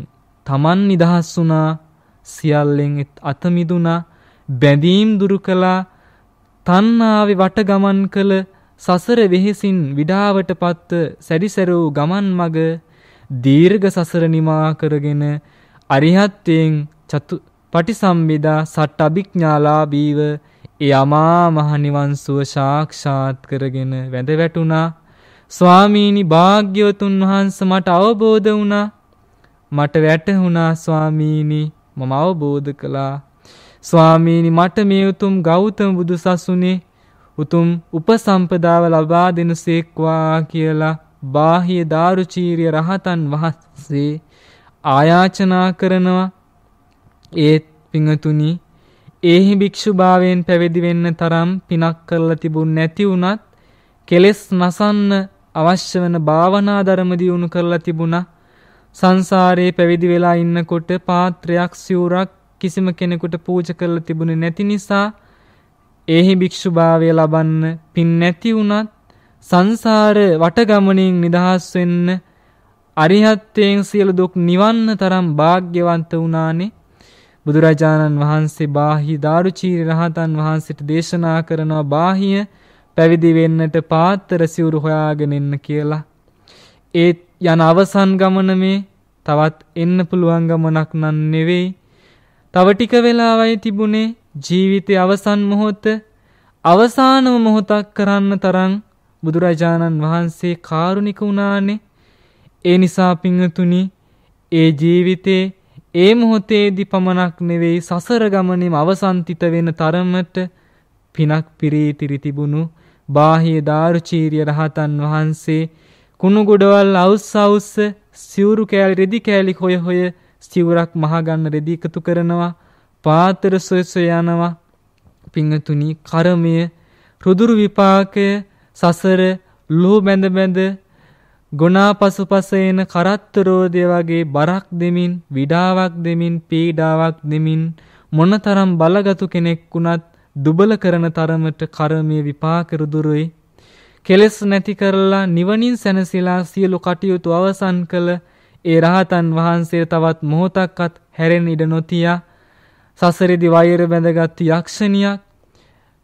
Taman නිදහස් වුණා සියල්ලෙන් අත මිදුණා බැඳීම් දුරු කළා තණ්හාවේ වට ගමන් කළ සසර වෙහෙසින් විඩාවටපත් සැරිසරූ ගමන් මග දීර්ඝ සසර නිමා කරගෙන අරිහත්යෙන් චතු පටිසම්භිදා සට්ඨ අභිඥාලාභීව ඒ අමා මහ නිවන් සුව සාක්ෂාත් කරගෙන වැඳ වැටුණා ස්වාමීනි භාග්‍යවතුන් වහන්ස මට අවබෝධ වුණා මට වැටහුණා ස්වාමීනි මම අවබෝධ කළා ස්වාමීනි මට මේ උතුම් ගෞතම බුදු සසුනේ උතුම් උපසම්පදාව ලබා දෙනසේක්වා කියලා බාහිය දාරුචීරිය රහතන් වහන්සේ ආයාචනා කරනවා ඒත් පිඟතුනි ඒහි භික්ෂුභාවයෙන් පැවිදි වෙන්න තරම් පිනක් කරලා තිබුණ නැති වුණත් කෙලෙස් නසන්න අවශ්‍ය වෙන භාවනා ධර්ම දියුණු කරලා තිබුණා සංසාරේ පැවිදි වෙලා ඉන්නකොට පාත්‍රයක් සිවුරක් කිසිම කෙනෙකුට පූජා කරලා තිබුණේ නැති නිසා ඒහි භික්ෂුභාවය ලබන්න පින් නැති වුණත් සංසාර වටගමනින් නිදහස් වෙන්න අරිහත්යෙන් සියලු දුක් නිවන්න තරම් වාග්යවන්ත වුණානේ බුදුරජාණන් වහන්සේ බාහි දාරුචීරි රහතන් වහන්සේට දේශනා කරනවා බාහිය පැවිදි වෙන්නට පාත්‍ර සිවුරු හොයාගෙන එන්න කියලා. ඒ යන අවසන් ගමන මේ තවත් එන්න පුළුවන් ගමනක් නන් නෙවෙයි. තව ටික වෙලාවයි තිබුණේ ජීවිතේ අවසන් මොහොත අවසානම මොහොතක් කරන්න තරම් බුදුරජාණන් වහන්සේ කාරුණික වුණානේ. ඒ නිසා පිංතුනි ඒ ජීවිතේ ඒ මොහොතේදී පමණක් නෙවෙයි සසර ගමනේම අවසන්තිත වෙන තරමට පිනක් පිරීතිරි තිබුණු බාහිය දාරුචීරිය රහතන් වහන්සේ කුණු ගොඩවල් අවුස් අවුස් සිවුරු කෑලි රෙදි කෑලි හොය හොය සිවුරක් මහගන්න රෙදි එකතු කරනවා පාතර සොයසොය යනවා පිංගතුනි කර්මය රුදුරු විපාකය සසර ලුහු බැඳ බැඳ ගොනා පසුපස එන කරත්තරෝදය වගේ බරක් දෙමින් විඩාවක් දෙමින් පීඩාවක් දෙමින් මොනතරම් බලගතු කෙනෙක් වුණත් දුබල කරන තරමට කර්මයේ විපාක රුදුරුයි කෙලෙස් නැති කරලා නිවනින් සැනසීලා සියලු කටයුතු අවසන් කළ ඒ රහතන් වහන්සේ තවත් මොහොතක්වත් හැරෙන්න ඉඩ නොතියා සසරෙදි වෛර බැඳගත් යක්ෂණියක්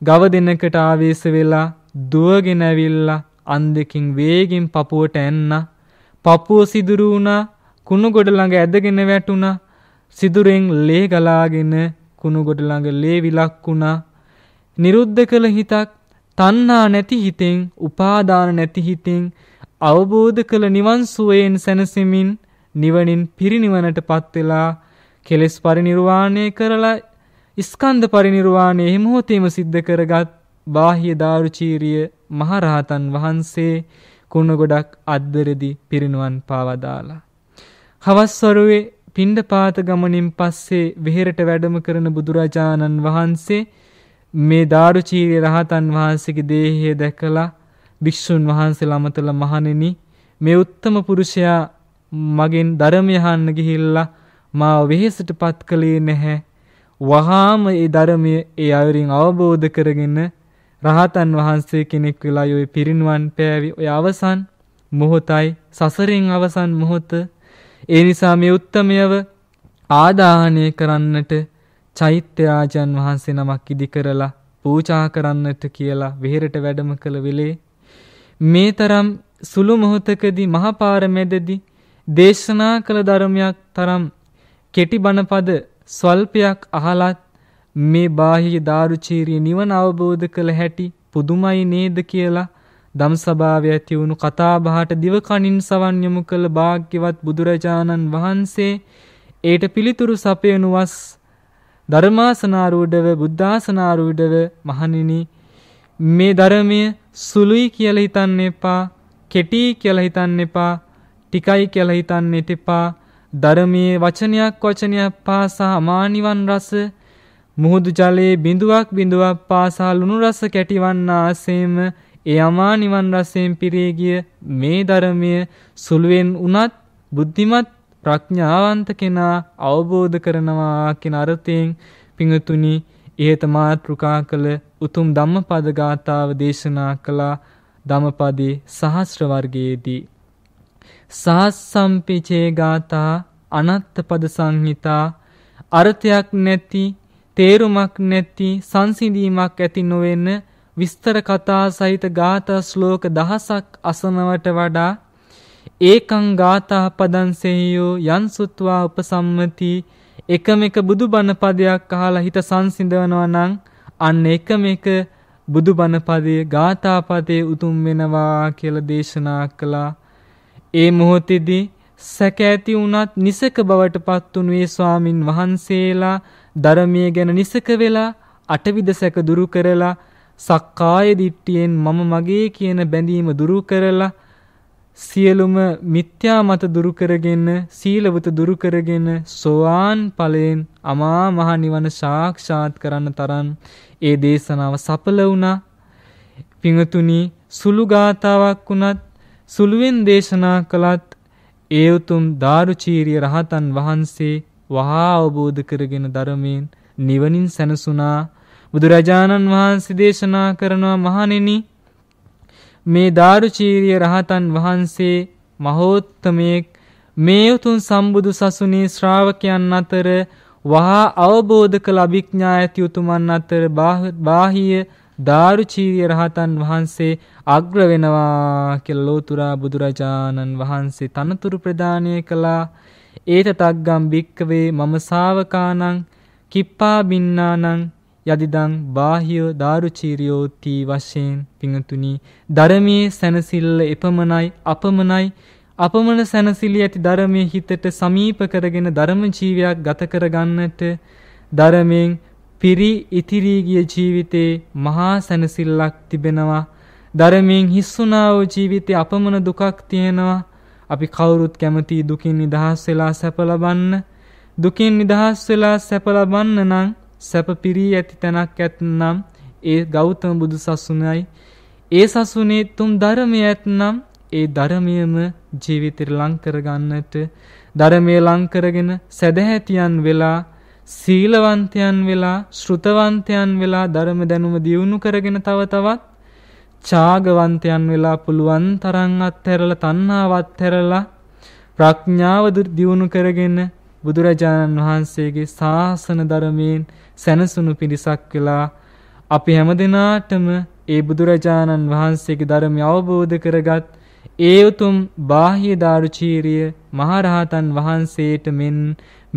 ගව දෙනකට ආවේශ වෙලා දුවගෙන ඇවිල්ලා අන් දෙකින් වේගෙන් Papuවට ඇන්නා. Papuව සිදුරු වුණා. කුණුගොඩ ළඟ ඇදගෙන වැටුණා. සිදුරෙන් ලේ ගලාගෙන කුණුගොඩ ළඟ ලේ විලක් වුණා. නිරුද්ධ කළ හිතක් තණ්හා නැති හිතෙන්, උපාදාන නැති හිතෙන් අවබෝධ කළ නිවන් සුවයෙන් සැනසෙමින් නිවනින් පිරිණිවනටපත් වෙලා කෙලෙස් පරිණිරවාණය කරලා ස්කන්ධ පරිණිරවාණය හැම මොහොතේම සිද්ධ කරගත් බාහ්‍ය දාරුචීරිය මහරහතන් වහන්සේ කුණ ගොඩක් අද්දරදි පිරිනුවන් පාවදාලා. හවස් වරුවේ පිණ්ඩපාත ගමනින් පස්සේ විහෙරට වැඩම කරන බුදුරජාණන් වහන්සේ මේ දාරුචීරිය රහතන් වහන්සේගේ දේහය දැකලා භික්ෂුන් වහන්සේලා අමතල මහණෙනි මේ උත්තම පුරුෂයා මගෙන් ධර්මය අහන්න ගිහිල්ලා මාව වෙහෙසටපත් කළේ නැහැ. වහාම ඒ ධර්මය ඒ අයරින් අවබෝධ කරගෙන රහතන් වහන්සේ කෙනෙක් වෙලා යොයි පිරිනුවන් පෑවි ඔය අවසන් මොහොතයි සසරෙන් අවසන් මොහොත ඒ නිසා මේ උත්තමයව ආදාහනය කරන්නට චෛත්‍ය ආජන් වහන්සේ නමක් ඉදි කරලා පූජා කරන්නට කියලා වෙහෙරට වැඩම කළ වෙලේ මේ තරම් සුළු මොහොතකදී මහපාර මැදදී දේශනා කළ ධර්මයක් තරම් කෙටි බණපද ස්වල්පයක් අහලත් මේ බාහිය දාරුචීරිය නිවන අවබෝධ කළ හැටි පුදුමයි නේද කියලා දම්සභාවේ ඇති වුණු කතාබහට දිවකණින් සවන් යොමු කළ භාග්‍යවත් බුදුරජාණන් වහන්සේ ඒට පිළිතුරු සපයනු වස් ධර්මාසනාරූඪව බුද්ධාසනාරූඪව මහණෙනි මේ ධර්මය සුළුයි කියලා හිතන්න එපා කෙටි කියලා හිතන්න එපා ටිකයි කියලා හිතන්න එපා ධර්මයේ වචනයක් වචනයක් පාසා අමානිවන් රස මුහුදු ජලයේ බිඳුවක් බිඳුවක් පාසා ලුණු රස කැටිවන්නා ආසේම ඒ අමා නිවන් රසයෙන් පිරී ගිය මේ ධර්මය සුළුවෙන් උනත් බුද්ධිමත් ප්‍රඥාවන්ත කෙනා අවබෝධ කරනවා කියන අර්ථයෙන් පිඟුතුනි ඉහත මාත්‍රිකා කළ උතුම් ධම්මපද ගාථාව දේශනා කළා ධම්මපදේ සහස්‍ර වර්ගයේදී සහස්සම්පිචේ ගාථා අනත්ත පද සංහිතා අර්ථයක් නැති තේරුමක් නැති සංසිඳීමක් ඇති නොවෙන විස්තර කතා සහිත ගාථා ශ්ලෝක දහසක් අසනවට වඩා ඒකං ගාථා පදං සෙයෝ යන් සුත්වා උපසම්මති එකම එක බුදුබණ පදයක් අහලා හිත සංසිඳවනවා නම් අන්න එකම එක බුදුබණ පදයේ ගාථා පදයේ උතුම් වෙනවා කියලා දේශනා කළා ඒ මොහොතේදී සැක ඇති වුණත් නිසක බවට පත් වුණු ඒ ස්වාමින් වහන්සේලා ධර්මයේ ගැන නිසක වෙලා අටවිදසක දුරු කරලා සක්කාය දිට්ඨියෙන් මම මගේ කියන බැඳීම දුරු කරලා සියලුම මිත්‍යා මත දුරු කරගෙන සීලවත දුරු කරගෙන සෝවාන් ඵලයෙන් අමා මහ නිවන සාක්ෂාත් කරන්න තරම් ඒ දේශනාව සඵල වුණා පිඟතුනි සුළු ගාතාවක් වුණත් සුළුවෙන් දේශනා කළත් ඒ උතුම් දාරුචීරිය රහතන් වහන්සේ වහා අවබෝධ කරගෙන ධර්මයෙන් නිවනින් සැනසුණා බුදුරජාණන් වහන්සේ දේශනා කරනවා මහණෙනි මේ දාරුචීරිය රහතන් වහන්සේ මහෝත්තමයෙක් මේ උතුම් සම්බුදු සසුනේ ශ්‍රාවකයන් අතර වහා අවබෝධ කළ අභිඥා ඇති උතුමන් අතර බාහිය දාරුචීරිය රහතන් වහන්සේ අග්‍ර වෙනවා කියලා ලෝතුරා බුදුරජාණන් වහන්සේ තනතුරු ප්‍රදානය කළා ඒත තග්ගම් භික්කවේ මම ශාවකානං කිප්පා බින්නානං යදිදං බාහිය දාරුචීරියෝ තී වශයෙන් පිඟතුනි ධර්මයේ සැනසille එපමණයි අපමණයි අපමණ සැනසille ඇති ධර්මයේ හිතට සමීප කරගෙන ධර්ම ජීවියක් ගත කරගන්නට ධර්මයෙන් පිරි ඉතිරී ගිය ජීවිතේ මහා සැනසෙල්ලක් තිබෙනවා ධර්මයෙන් හිස්සුනා වූ ජීවිතේ අපමණ දුකක් තියෙනවා අපි කවුරුත් කැමති දුකින් නිදහස් වෙලා සැප ලබන්න දුකින් නිදහස් වෙලා සැප ලබන්න නම් සැප පිරී ඇති තැනක් ඇතනම් ඒ ගෞතම බුදු සසුනයි ඒ සසුනේ තුම් ධර්මය ඇතනම් ඒ ධර්මයම ජීවිතේ ලං කරගන්නට ධර්මයේ ලං කරගෙන සදහැතියන් වෙලා සීලවන්තයන් වෙලා ශ්‍රුතවන්තයන් වෙලා ධර්ම දැනුම දියුණු කරගෙන තව තවත් ඡාගවන්තයන් වෙලා පුළුවන් තරම් අත්හැරලා තණ්හාව අත්හැරලා ප්‍රඥාව දියුණු කරගෙන බුදුරජාණන් වහන්සේගේ ශාසන ධර්මයෙන් සැනසුණු පිරිසක් වෙලා අපි හැමදෙනාටම ඒ බුදුරජාණන් වහන්සේගේ ධර්මය අවබෝධ කරගත් ඒ උතුම් බාහ්‍ය දාරුචීරිය මහරහතන් වහන්සේට මෙන්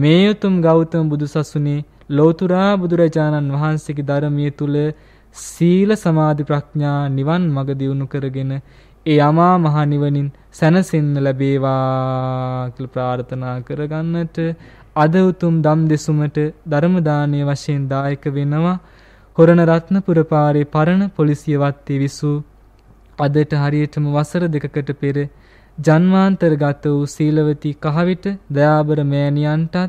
මේ උතුම් ගෞතම බුදුසසුනේ ලෝතුරා බුදුරජාණන් වහන්සේගේ ධර්මයේ තුල සීල සමාධි ප්‍රඥා නිවන් මඟ දියුණු කරගෙන ඒ යමා මහ නිවනින් සැනසෙන්න ලැබේවා කියලා ප්‍රාර්ථනා කරගන්නට අද උතුම් ධම් දෙසුමට ධර්ම දානීය වශයෙන් දායක වෙනවා හොරණ රත්නපුර පාරේ පරණ පොලිසිය වත්තේ විසු අදට හරියටම වසර දෙකකට පෙර ජන්මාන්තරගත වූ සීලවති කහවිට දයාබර මෑණියන්ටත්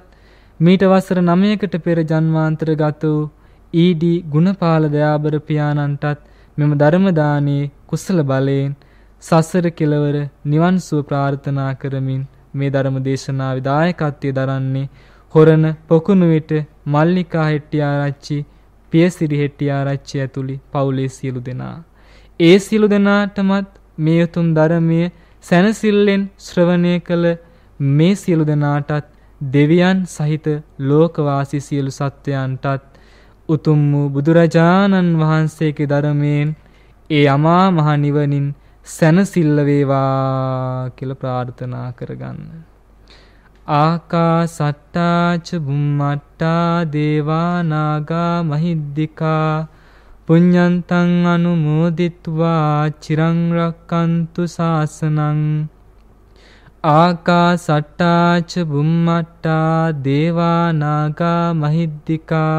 මීට වසර 9කට පෙර ජන්මාන්තරගත වූ ඊ.ඩී. ගුණපාල දයාබර පියාණන්ටත් මෙම ධර්ම දානයේ කුසල බලයෙන් සසර කෙලවර නිවන් සුව ප්‍රාර්ථනා කරමින් මේ ධර්ම දේශනාවේ දායකත්වයේ දරන්නේ හොරණ පොකුණු විට මල්ලිකා හෙට්ටිආරච්චි පියසිරි හෙට්ටිආරච්චි ඇතුළු පවුලේ සියලු දෙනා ඒ සියලු දෙනාටමත් මේ උතුම් ධර්මයේ සැනසෙල්ලෙන් ශ්‍රවණය කළ මේ සියලු දෙනාටත් දෙවියන් සහිත ලෝකවාසී සියලු සත්වයන්ටත් උතුම් වූ බුදුරජාණන් වහන්සේගේ ධර්මයෙන් ඒ අමා මහ නිවනින් සැනසෙල්ල වේවා කියලා ප්‍රාර්ථනා කරගන්න. ආකාසට්ටා ච බුම්මට්ටා දේවා නාග මහිද්దికා පුඤ්ඤන්තං අනුමෝදිත්වා චිරං රක්칸තු සාසනං ආකාසට්ටා ච බුම්මට්ටා දේවා නාග මහිද්దికා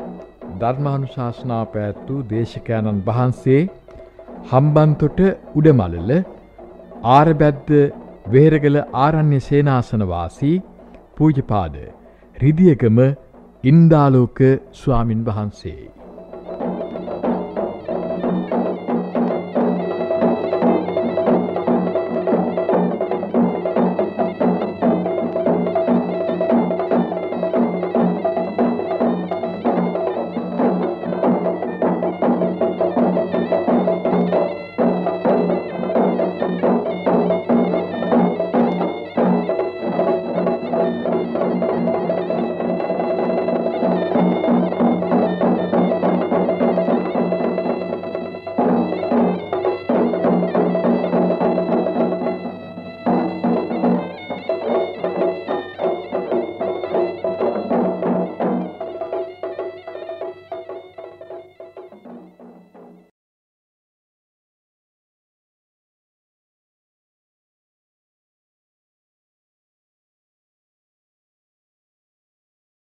ධර්මානුශාසනා පැවැත්වූ දේශකයන්න් වහන්සේ හම්බන්තොට උඩමලල ආරබැද්ද වේරගල ආරණ්‍ය සේනාසන වාසී පූජපාද රිදියකම ඉන්දාලෝක ස්වාමින් වහන්සේ